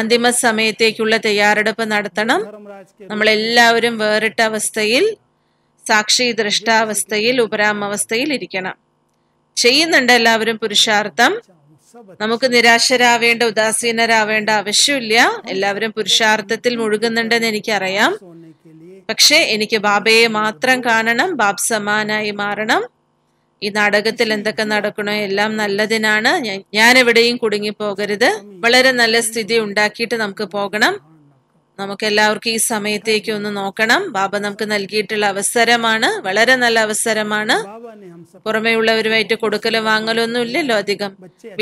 അന്തിമ സമയത്തേക്കുള്ള തയ്യാറെടുപ്പ് നടത്തണം നമ്മളെല്ലാവരും വേറിട്ട അവസ്ഥയിൽ സാക്ഷി ദൃഷ്ടാവസ്ഥയിൽ ഉപരാമവസ്ഥയിൽ ഇരിക്കണം ചെയ്യുന്നുണ്ട് എല്ലാവരും പുരുഷാർത്ഥം നമുക്ക് നിരാശരാവേണ്ട ഉദാസീനരാവേണ്ട ആവശ്യമില്ല എല്ലാവരും പുരുഷാർത്ഥത്തിൽ മുഴുകുന്നുണ്ടെന്ന് എനിക്കറിയാം പക്ഷെ എനിക്ക് ബാബയെ മാത്രം കാണണം ബാബ് സമാനായി മാറണം ഈ നാടകത്തിൽ എന്തൊക്കെ നടക്കണോ എല്ലാം നല്ലതിനാണ് ഞാൻ എവിടെയും കുടുങ്ങി പോകരുത് വളരെ നല്ല സ്ഥിതി ഉണ്ടാക്കിയിട്ട് നമുക്ക് പോകണം നമുക്ക് എല്ലാവർക്കും ഈ സമയത്തേക്ക് ഒന്ന് നോക്കണം ബാബ നമുക്ക് നൽകിയിട്ടുള്ള അവസരമാണ് വളരെ നല്ല അവസരമാണ് പുറമേയുള്ളവരുമായിട്ട് കൊടുക്കലും വാങ്ങലൊന്നും ഇല്ലല്ലോ അധികം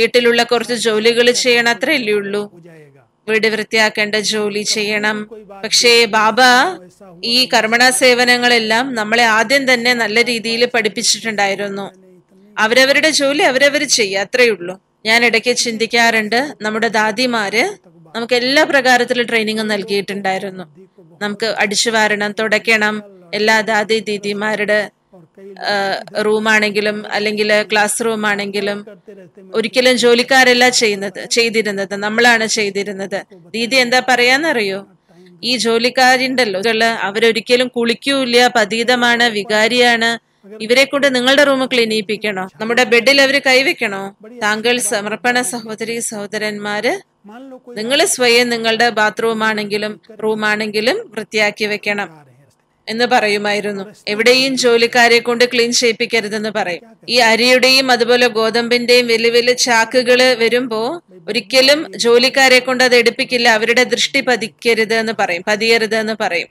വീട്ടിലുള്ള കുറച്ച് ജോലികൾ ചെയ്യണം അത്രയല്ലേ ഉള്ളൂ വീട് വൃത്തിയാക്കേണ്ട ജോലി ചെയ്യണം പക്ഷേ ബാബ ഈ കർമ്മണ സേവനങ്ങളെല്ലാം നമ്മളെ ആദ്യം തന്നെ നല്ല രീതിയിൽ പഠിപ്പിച്ചിട്ടുണ്ടായിരുന്നു അവരവരുടെ ജോലി അവരവർ ചെയ്യുക അത്രയേ ഉള്ളൂ ഞാൻ ഇടയ്ക്ക് ചിന്തിക്കാറുണ്ട് നമ്മുടെ ദാദിമാര് നമുക്ക് എല്ലാ പ്രകാരത്തിലും ട്രെയിനിങ്ങും നൽകിയിട്ടുണ്ടായിരുന്നു നമുക്ക് അടിച്ചു വാരണം തുടയ്ക്കണം എല്ലാ ദാദി ദീദിമാരുടെ റൂമാണെങ്കിലും അല്ലെങ്കിൽ ക്ലാസ് റൂം ആണെങ്കിലും ഒരിക്കലും ജോലിക്കാരല്ല ചെയ്യുന്നത് ചെയ്തിരുന്നത് നമ്മളാണ് ചെയ്തിരുന്നത് ദീദി എന്താ പറയാന്നറിയോ ഈ ജോലിക്കാരുണ്ടല്ലോ അവരൊരിക്കലും കുളിക്കൂല പതീതമാണ് വികാരിയാണ് ഇവരെ കൊണ്ട് നിങ്ങളുടെ റൂം ക്ലീൻ ചെയ്യിപ്പിക്കണോ നമ്മുടെ ബെഡിൽ അവർ കൈവെക്കണോ താങ്കൾ സമർപ്പണ സഹോദരി സഹോദരന്മാര് നിങ്ങൾ സ്വയം നിങ്ങളുടെ ബാത്റൂം ആണെങ്കിലും റൂം ആണെങ്കിലും വൃത്തിയാക്കി വെക്കണം എന്ന് പറയുമായിരുന്നു എവിടെയും ജോലിക്കാരെ കൊണ്ട് ക്ലീൻ ചെയ്യിപ്പിക്കരുതെന്ന് പറയും ഈ അരിയുടെയും അതുപോലെ ഗോതമ്പിന്റെയും വലിയ വലിയ ചാക്കുകൾ വരുമ്പോ ഒരിക്കലും ജോലിക്കാരെ കൊണ്ട് അത് എടുപ്പിക്കില്ല അവരുടെ ദൃഷ്ടി പതിക്കരുത് എന്ന് പറയും പതിയരുത് എന്ന് പറയും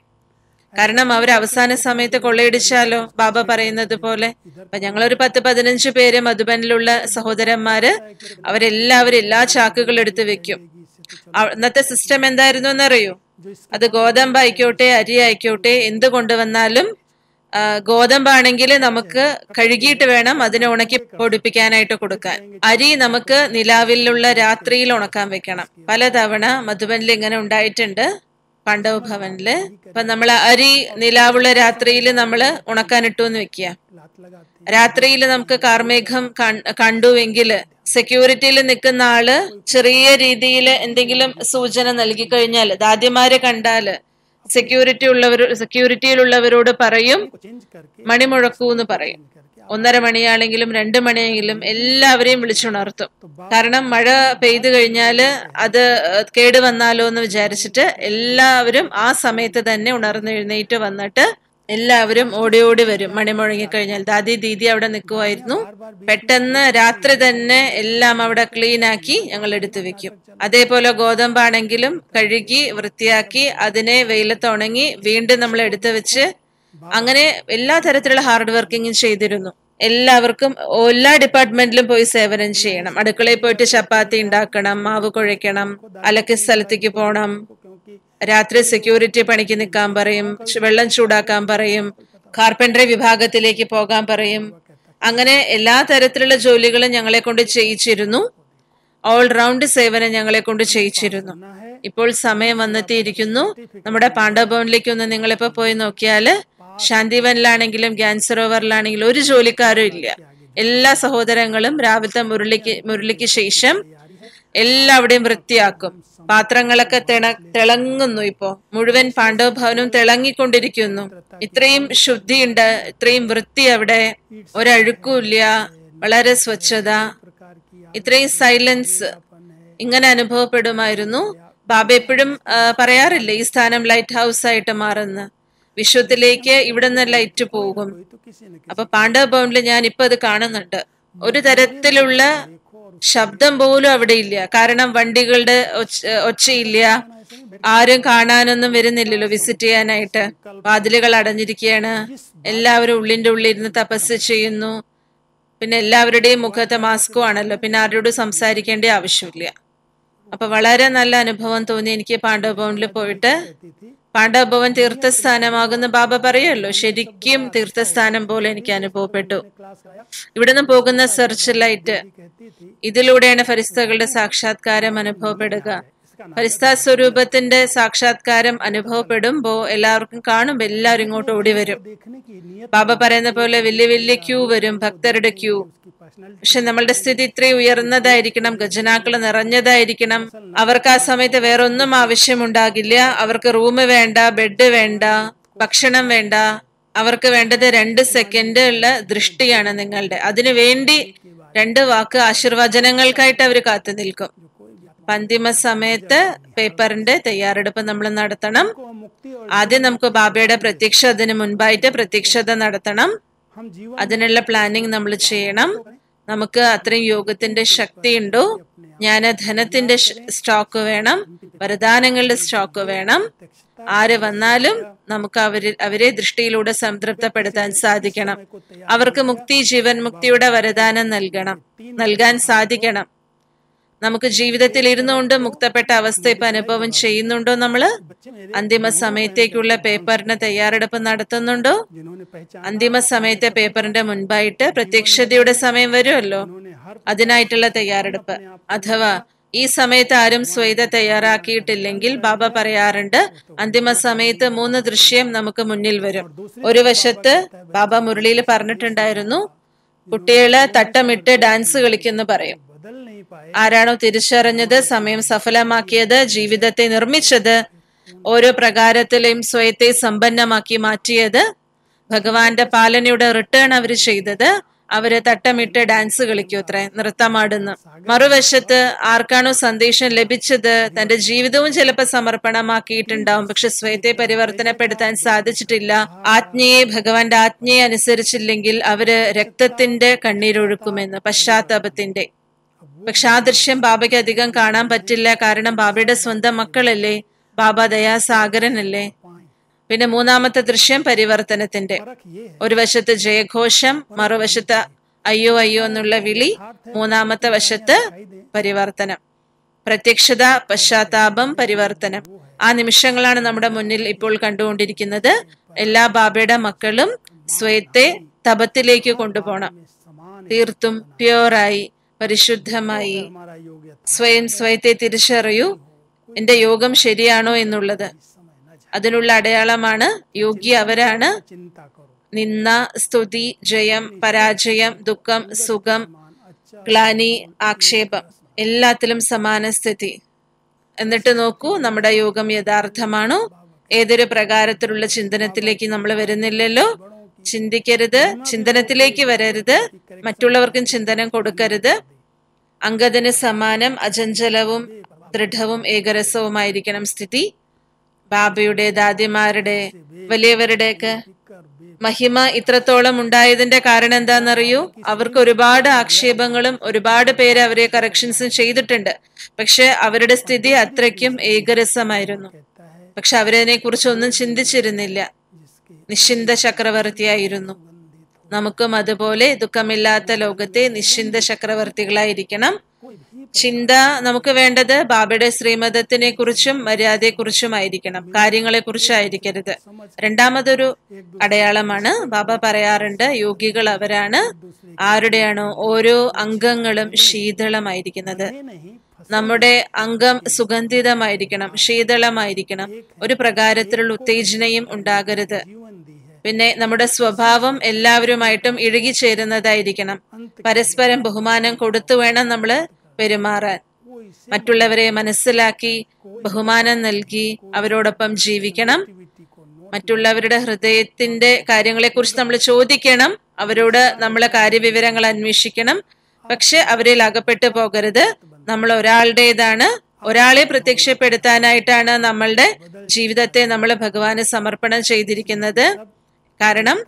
കാരണം അവർ അവസാന സമയത്ത് കൊള്ളയടിച്ചാലോ ബാബ പറയുന്നത് പോലെ അപ്പൊ ഞങ്ങളൊരു പത്ത് പതിനഞ്ച് പേര് മധുബനിലുള്ള സഹോദരന്മാര് അവരെല്ലാവരും എല്ലാ ചാക്കുകളും എടുത്ത് വെക്കും അന്നത്തെ സിസ്റ്റം എന്തായിരുന്നു എന്നറിയോ അത് ഗോതമ്പ് ആയിക്കോട്ടെ അരി ആയിക്കോട്ടെ എന്ത് കൊണ്ടുവന്നാലും ഗോതമ്പാണെങ്കിൽ നമുക്ക് കഴുകിയിട്ട് വേണം അതിനെ ഉണക്കി പൊടിപ്പിക്കാനായിട്ട് കൊടുക്കാൻ അരി നമുക്ക് നിലാവിലുള്ള രാത്രിയിൽ ഉണക്കാൻ വെക്കണം പലതവണ മധുബനിൽ ഇങ്ങനെ ഉണ്ടായിട്ടുണ്ട് പാണ്ഡവ ഭവനില് ഇപ്പൊ നമ്മള് അരി നിലാവുള്ള രാത്രിയിൽ നമ്മൾ ഉണക്കാനിട്ടു എന്ന് വെക്കുക രാത്രിയിൽ നമുക്ക് കാർമേഘം കണ്ടുവെങ്കിൽ സെക്യൂരിറ്റിയിൽ നിൽക്കുന്ന ആള് ചെറിയ രീതിയിൽ എന്തെങ്കിലും സൂചന നൽകി കഴിഞ്ഞാൽ ദാദ്യമാരെ കണ്ടാൽ സെക്യൂരിറ്റി ഉള്ളവരോ സെക്യൂരിറ്റിയിലുള്ളവരോട് പറയും മണിമുഴക്കൂ എന്ന് പറയും ഒന്നര മണിയാണെങ്കിലും രണ്ട് മണിയെങ്കിലും എല്ലാവരെയും വിളിച്ചുണർത്തും കാരണം മഴ പെയ്തു കഴിഞ്ഞാൽ അത് കേട് വന്നാലോ എന്ന് വിചാരിച്ചിട്ട് എല്ലാവരും ആ സമയത്ത് തന്നെ ഉണർന്നു എഴുന്നേറ്റ് വന്നിട്ട് എല്ലാവരും ഓടി ഓടി വരും മണി മുഴങ്ങിക്കഴിഞ്ഞാൽ ദാദി ദീദി അവിടെ നിൽക്കുമായിരുന്നു പെട്ടെന്ന് രാത്രി തന്നെ എല്ലാം അവിടെ ക്ലീൻ ആക്കി ഞങ്ങൾ എടുത്തു വെക്കും അതേപോലെ ഗോതമ്പാണെങ്കിലും കഴുകി വൃത്തിയാക്കി അതിനെ വെയിലത്ത് ഉണങ്ങി വീണ്ടും നമ്മൾ എടുത്തു വെച്ച് അങ്ങനെ എല്ലാ തരത്തിലുള്ള ഹാർഡ് വർക്കിങ്ങും ചെയ്തിരുന്നു എല്ലാവർക്കും എല്ലാ ഡിപ്പാർട്ട്മെന്റിലും പോയി സേവനം ചെയ്യണം അടുക്കളയിൽ പോയിട്ട് ചപ്പാത്തി ഉണ്ടാക്കണം മാവ് കുഴയ്ക്കണം അലക്കി സ്ഥലത്തേക്ക് പോകണം രാത്രി സെക്യൂരിറ്റി പണിക്ക് നിൽക്കാൻ പറയും വെള്ളം ചൂടാക്കാൻ പറയും കാർപ്പൻട്രി വിഭാഗത്തിലേക്ക് പോകാൻ പറയും അങ്ങനെ എല്ലാ തരത്തിലുള്ള ജോലികളും ഞങ്ങളെ കൊണ്ട് ചെയ്യിച്ചിരുന്നു ഓൾ റൗണ്ട് സേവനം ഞങ്ങളെ കൊണ്ട് ചെയ്യിച്ചിരുന്നു ഇപ്പോൾ സമയം വന്നെത്തിയിരിക്കുന്നു നമ്മുടെ ഭവനിലേക്ക് ഒന്ന് നിങ്ങളിപ്പോ പോയി നോക്കിയാല് ശാന്തിവനിലാണെങ്കിലും ക്യാൻസർ ഓവറിലാണെങ്കിലും ഒരു ജോലിക്കാരും ഇല്ല എല്ലാ സഹോദരങ്ങളും രാവിലത്തെ മുരളിക്ക് മുരളിക്ക് ശേഷം എല്ലാവിടെയും വൃത്തിയാക്കും പാത്രങ്ങളൊക്കെ തിണ തിളങ്ങുന്നു ഇപ്പോ മുഴുവൻ പാണ്ഡവ ഭവനും തിളങ്ങിക്കൊണ്ടിരിക്കുന്നു ഇത്രയും ശുദ്ധിയുണ്ട് ഇത്രയും വൃത്തി അവിടെ ഒരഴുക്കുമില്ല വളരെ സ്വച്ഛത ഇത്രയും സൈലൻസ് ഇങ്ങനെ അനുഭവപ്പെടുമായിരുന്നു ബാബ എപ്പോഴും പറയാറില്ല ഈ സ്ഥാനം ലൈറ്റ് ഹൗസ് ആയിട്ട് മാറുന്നത് വിശ്വത്തിലേക്ക് ഇവിടെ നിന്നെല്ലാം ഇറ്റു പോകും അപ്പൊ പാണ്ഡവ ഭവനിൽ ഞാൻ ഇപ്പൊ അത് കാണുന്നുണ്ട് ഒരു തരത്തിലുള്ള ശബ്ദം പോലും അവിടെ ഇല്ല കാരണം വണ്ടികളുടെ ഒച്ചയില്ല ആരും കാണാനൊന്നും വരുന്നില്ലല്ലോ വിസിറ്റ് ചെയ്യാനായിട്ട് വാതിലുകൾ അടഞ്ഞിരിക്കുകയാണ് എല്ലാവരും ഉള്ളിന്റെ ഉള്ളിൽ ഇരുന്ന് തപസ് ചെയ്യുന്നു പിന്നെ എല്ലാവരുടെയും മുഖത്തെ മാസ്കും ആണല്ലോ പിന്നെ ആരോടും സംസാരിക്കേണ്ട ആവശ്യമില്ല അപ്പൊ വളരെ നല്ല അനുഭവം തോന്നി എനിക്ക് പാണ്ഡവ ഭവനിൽ പോയിട്ട് പാണ്ഡവഭവൻ തീർത്ഥസ്ഥാനമാകുന്ന ബാബ പറയല്ലോ ശരിക്കും തീർത്ഥസ്ഥാനം പോലെ എനിക്ക് അനുഭവപ്പെട്ടു ഇവിടുന്ന് പോകുന്ന സെർച്ച് ലൈറ്റ് ഇതിലൂടെയാണ് ഫരിസ്തകളുടെ സാക്ഷാത്കാരം അനുഭവപ്പെടുക പരിസ്ഥാസ്വരൂപത്തിന്റെ സാക്ഷാത്കാരം അനുഭവപ്പെടുമ്പോൾ എല്ലാവർക്കും കാണും എല്ലാവരും ഇങ്ങോട്ട് ഓടി വരും ബാബ പറയുന്ന പോലെ വലിയ വലിയ ക്യൂ വരും ഭക്തരുടെ ക്യൂ പക്ഷെ നമ്മളുടെ സ്ഥിതി ഇത്രയും ഉയർന്നതായിരിക്കണം ഖജനാക്കൾ നിറഞ്ഞതായിരിക്കണം അവർക്ക് ആ സമയത്ത് വേറൊന്നും ആവശ്യമുണ്ടാകില്ല അവർക്ക് റൂം വേണ്ട ബെഡ് വേണ്ട ഭക്ഷണം വേണ്ട അവർക്ക് വേണ്ടത് രണ്ട് സെക്കൻഡ് ഉള്ള ദൃഷ്ടിയാണ് നിങ്ങളുടെ അതിനു വേണ്ടി രണ്ട് വാക്ക് ആശീർവചനങ്ങൾക്കായിട്ട് അവർ കാത്തു നിൽക്കും അന്തിമ സമയത്ത് പേപ്പറിന്റെ തയ്യാറെടുപ്പ് നമ്മൾ നടത്തണം ആദ്യം നമുക്ക് ബാബയുടെ പ്രത്യക്ഷ അതിന് മുൻപായിട്ട് പ്രത്യക്ഷത നടത്തണം അതിനുള്ള പ്ലാനിങ് നമ്മൾ ചെയ്യണം നമുക്ക് അത്രയും യോഗത്തിന്റെ ശക്തി ഉണ്ടോ ഞാൻ ധനത്തിന്റെ സ്റ്റോക്ക് വേണം വരദാനങ്ങളുടെ സ്റ്റോക്ക് വേണം ആര് വന്നാലും നമുക്ക് അവരെ അവരെ ദൃഷ്ടിയിലൂടെ സംതൃപ്തപ്പെടുത്താൻ സാധിക്കണം അവർക്ക് മുക്തി ജീവൻ മുക്തിയുടെ വരദാനം നൽകണം നൽകാൻ സാധിക്കണം നമുക്ക് ജീവിതത്തിൽ ഇരുന്നുകൊണ്ട് മുക്തപ്പെട്ട അവസ്ഥ ഇപ്പൊ അനുഭവം ചെയ്യുന്നുണ്ടോ നമ്മൾ അന്തിമ സമയത്തേക്കുള്ള പേപ്പറിന് തയ്യാറെടുപ്പ് നടത്തുന്നുണ്ടോ അന്തിമ സമയത്തെ പേപ്പറിന്റെ മുൻപായിട്ട് പ്രത്യക്ഷതയുടെ സമയം വരുമല്ലോ അതിനായിട്ടുള്ള തയ്യാറെടുപ്പ് അഥവാ ഈ സമയത്ത് ആരും സ്വൈത തയ്യാറാക്കിയിട്ടില്ലെങ്കിൽ ബാബ പറയാറുണ്ട് അന്തിമ സമയത്ത് മൂന്ന് ദൃശ്യം നമുക്ക് മുന്നിൽ വരും ഒരു വശത്ത് ബാബ മുരളിയിൽ പറഞ്ഞിട്ടുണ്ടായിരുന്നു കുട്ടികളെ തട്ടമിട്ട് ഡാൻസ് കളിക്കുന്നു പറയും ആരാണോ തിരിച്ചറിഞ്ഞത് സമയം സഫലമാക്കിയത് ജീവിതത്തെ നിർമ്മിച്ചത് ഓരോ പ്രകാരത്തിലെയും സ്വയത്തെ സമ്പന്നമാക്കി മാറ്റിയത് ഭഗവാന്റെ പാലനയുടെ റിട്ടേൺ അവർ ചെയ്തത് അവര് തട്ടമിട്ട് ഡാൻസ് കളിക്കൂ അത്ര നൃത്തമാടുന്നു മറുവശത്ത് ആർക്കാണോ സന്ദേശം ലഭിച്ചത് തന്റെ ജീവിതവും ചിലപ്പോൾ സമർപ്പണമാക്കിയിട്ടുണ്ടാവും പക്ഷെ സ്വയത്തെ പരിവർത്തനപ്പെടുത്താൻ സാധിച്ചിട്ടില്ല ആജ്ഞയെ ഭഗവാന്റെ ആജ്ഞയെ അനുസരിച്ചില്ലെങ്കിൽ അവര് രക്തത്തിന്റെ കണ്ണീരൊഴുക്കുമെന്ന് പശ്ചാത്താപത്തിന്റെ പക്ഷെ ആ ദൃശ്യം ബാബയ്ക്ക് അധികം കാണാൻ പറ്റില്ല കാരണം ബാബയുടെ സ്വന്തം മക്കളല്ലേ ബാബ ദയാസാഗരനല്ലേ പിന്നെ മൂന്നാമത്തെ ദൃശ്യം പരിവർത്തനത്തിന്റെ ഒരു വശത്ത് ജയഘോഷം മറുവശത്ത് അയ്യോ അയ്യോ എന്നുള്ള വിളി മൂന്നാമത്തെ വശത്ത് പരിവർത്തനം പ്രത്യക്ഷത പശ്ചാത്താപം പരിവർത്തനം ആ നിമിഷങ്ങളാണ് നമ്മുടെ മുന്നിൽ ഇപ്പോൾ കണ്ടുകൊണ്ടിരിക്കുന്നത് എല്ലാ ബാബയുടെ മക്കളും സ്വയത്തെ തപത്തിലേക്ക് കൊണ്ടുപോകണം തീർത്തും പ്യുവറായി പരിശുദ്ധമായി സ്വയം സ്വയത്തെ തിരിച്ചറിയൂ എന്റെ യോഗം ശരിയാണോ എന്നുള്ളത് അതിനുള്ള അടയാളമാണ് യോഗ്യ അവരാണ് നിന്ന സ്തുതി ജയം പരാജയം ദുഃഖം സുഖം ക്ലാനി ആക്ഷേപം എല്ലാത്തിലും സമാന സ്ഥിതി എന്നിട്ട് നോക്കൂ നമ്മുടെ യോഗം യഥാർത്ഥമാണോ ഏതൊരു പ്രകാരത്തിലുള്ള ചിന്തനത്തിലേക്ക് നമ്മൾ വരുന്നില്ലല്ലോ ചിന്തിക്കരുത് ചിന്തനത്തിലേക്ക് വരരുത് മറ്റുള്ളവർക്കും ചിന്തനം കൊടുക്കരുത് അങ്കദന് സമാനം അചഞ്ചലവും ദൃഢവും ഏകരസവുമായിരിക്കണം സ്ഥിതി ബാബയുടെ ദാദിമാരുടെ വലിയവരുടെയൊക്കെ മഹിമ ഇത്രത്തോളം ഉണ്ടായതിന്റെ കാരണം എന്താണെന്നറിയൂ അവർക്ക് ഒരുപാട് ആക്ഷേപങ്ങളും ഒരുപാട് പേര് അവരെ കറക്ഷൻസും ചെയ്തിട്ടുണ്ട് പക്ഷെ അവരുടെ സ്ഥിതി അത്രയ്ക്കും ഏകരസമായിരുന്നു പക്ഷെ അവരതിനെ കുറിച്ച് ഒന്നും ചിന്തിച്ചിരുന്നില്ല നിശ്ചിന്ത ചക്രവർത്തിയായിരുന്നു നമുക്കും അതുപോലെ ദുഃഖമില്ലാത്ത ലോകത്തെ നിശ്ചിന്ത ചക്രവർത്തികളായിരിക്കണം ചിന്ത നമുക്ക് വേണ്ടത് ബാബയുടെ ശ്രീമതത്തിനെ കുറിച്ചും കാര്യങ്ങളെ കാര്യങ്ങളെക്കുറിച്ചായിരിക്കരുത് രണ്ടാമതൊരു അടയാളമാണ് ബാബ പറയാറുണ്ട് യോഗികൾ അവരാണ് ആരുടെയാണോ ഓരോ അംഗങ്ങളും ശീതളമായിരിക്കുന്നത് നമ്മുടെ അംഗം സുഗന്ധിതമായിരിക്കണം ശീതളമായിരിക്കണം ഒരു പ്രകാരത്തിലുള്ള ഉത്തേജനയും ഉണ്ടാകരുത് പിന്നെ നമ്മുടെ സ്വഭാവം എല്ലാവരുമായിട്ടും ഇഴുകിച്ചേരുന്നതായിരിക്കണം പരസ്പരം ബഹുമാനം കൊടുത്തു വേണം നമ്മൾ പെരുമാറാൻ മറ്റുള്ളവരെ മനസ്സിലാക്കി ബഹുമാനം നൽകി അവരോടൊപ്പം ജീവിക്കണം മറ്റുള്ളവരുടെ ഹൃദയത്തിന്റെ കാര്യങ്ങളെക്കുറിച്ച് നമ്മൾ ചോദിക്കണം അവരോട് നമ്മളെ കാര്യവിവരങ്ങൾ അന്വേഷിക്കണം പക്ഷെ അവരിൽ അകപ്പെട്ടു പോകരുത് നമ്മൾ ഒരാളുടേതാണ് ഒരാളെ പ്രത്യക്ഷപ്പെടുത്താനായിട്ടാണ് നമ്മളുടെ ജീവിതത്തെ നമ്മൾ ഭഗവാന് സമർപ്പണം ചെയ്തിരിക്കുന്നത് കാരണം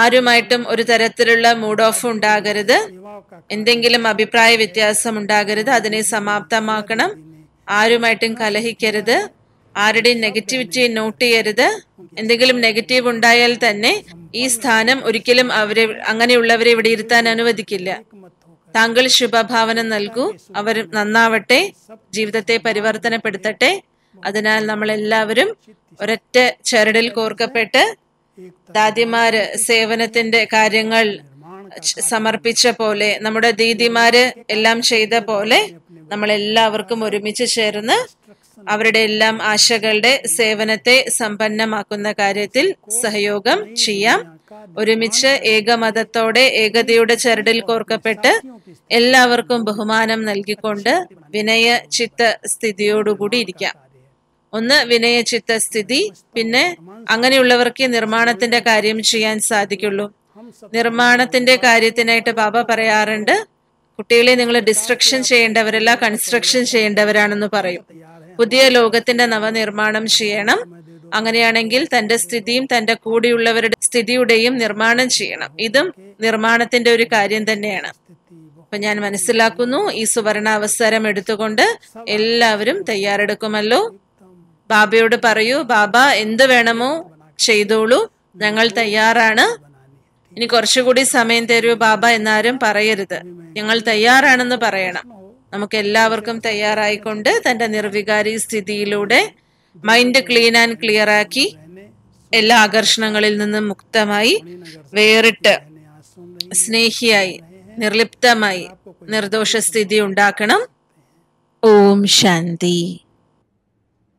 ആരുമായിട്ടും ഒരു തരത്തിലുള്ള മൂഡ് ഓഫ് ഉണ്ടാകരുത് എന്തെങ്കിലും അഭിപ്രായ വ്യത്യാസം ഉണ്ടാകരുത് അതിനെ സമാപ്തമാക്കണം ആരുമായിട്ടും കലഹിക്കരുത് ആരുടെയും നെഗറ്റിവിറ്റി നോട്ട് ചെയ്യരുത് എന്തെങ്കിലും നെഗറ്റീവ് ഉണ്ടായാൽ തന്നെ ഈ സ്ഥാനം ഒരിക്കലും അവരെ അങ്ങനെയുള്ളവരെ ഇവിടെ ഇരുത്താൻ അനുവദിക്കില്ല താങ്കൾ ശുഭഭാവന നൽകൂ അവർ നന്നാവട്ടെ ജീവിതത്തെ പരിവർത്തനപ്പെടുത്തട്ടെ അതിനാൽ നമ്മൾ എല്ലാവരും ഒരൊറ്റ ചരടിൽ കോർക്കപ്പെട്ട് ദാദിമാര് സേവനത്തിന്റെ കാര്യങ്ങൾ സമർപ്പിച്ച പോലെ നമ്മുടെ ദീദിമാര് എല്ലാം ചെയ്ത പോലെ നമ്മൾ എല്ലാവർക്കും ഒരുമിച്ച് ചേർന്ന് അവരുടെ എല്ലാം ആശകളുടെ സേവനത്തെ സമ്പന്നമാക്കുന്ന കാര്യത്തിൽ സഹയോഗം ചെയ്യാം ഒരുമിച്ച് ഏകമതത്തോടെ ഏകതയുടെ ചരടിൽ കോർക്കപ്പെട്ട് എല്ലാവർക്കും ബഹുമാനം നൽകിക്കൊണ്ട് വിനയ ചിത്ത സ്ഥിതിയോടുകൂടി ഇരിക്കാം ഒന്ന് ചിത്ത സ്ഥിതി പിന്നെ അങ്ങനെയുള്ളവർക്ക് നിർമ്മാണത്തിന്റെ കാര്യം ചെയ്യാൻ സാധിക്കുള്ളൂ നിർമ്മാണത്തിന്റെ കാര്യത്തിനായിട്ട് ബാബ പറയാറുണ്ട് കുട്ടികളെ നിങ്ങൾ ഡിസ്ട്രക്ഷൻ ചെയ്യേണ്ടവരല്ല കൺസ്ട്രക്ഷൻ ചെയ്യേണ്ടവരാണെന്ന് പറയും പുതിയ ലോകത്തിന്റെ നവനിർമ്മാണം ചെയ്യണം അങ്ങനെയാണെങ്കിൽ തന്റെ സ്ഥിതിയും തന്റെ കൂടെയുള്ളവരുടെ സ്ഥിതിയുടെയും നിർമ്മാണം ചെയ്യണം ഇതും നിർമ്മാണത്തിന്റെ ഒരു കാര്യം തന്നെയാണ് അപ്പൊ ഞാൻ മനസ്സിലാക്കുന്നു ഈ സുവർണ അവസരം എടുത്തുകൊണ്ട് എല്ലാവരും തയ്യാറെടുക്കുമല്ലോ ബാബയോട് പറയൂ ബാബ എന്ത് വേണമോ ചെയ്തോളൂ ഞങ്ങൾ തയ്യാറാണ് ഇനി കുറച്ചുകൂടി സമയം തരൂ ബാബ എന്നാരും പറയരുത് ഞങ്ങൾ തയ്യാറാണെന്ന് പറയണം നമുക്ക് എല്ലാവർക്കും തയ്യാറായിക്കൊണ്ട് തന്റെ നിർവികാരി സ്ഥിതിയിലൂടെ മൈൻഡ് ക്ലീൻ ആൻഡ് ക്ലിയർ ആക്കി എല്ലാ ആകർഷണങ്ങളിൽ നിന്നും മുക്തമായി വേറിട്ട് സ്നേഹിയായി നിർലിപ്തമായി നിർദോഷ സ്ഥിതി ഉണ്ടാക്കണം ഓം ശാന്തി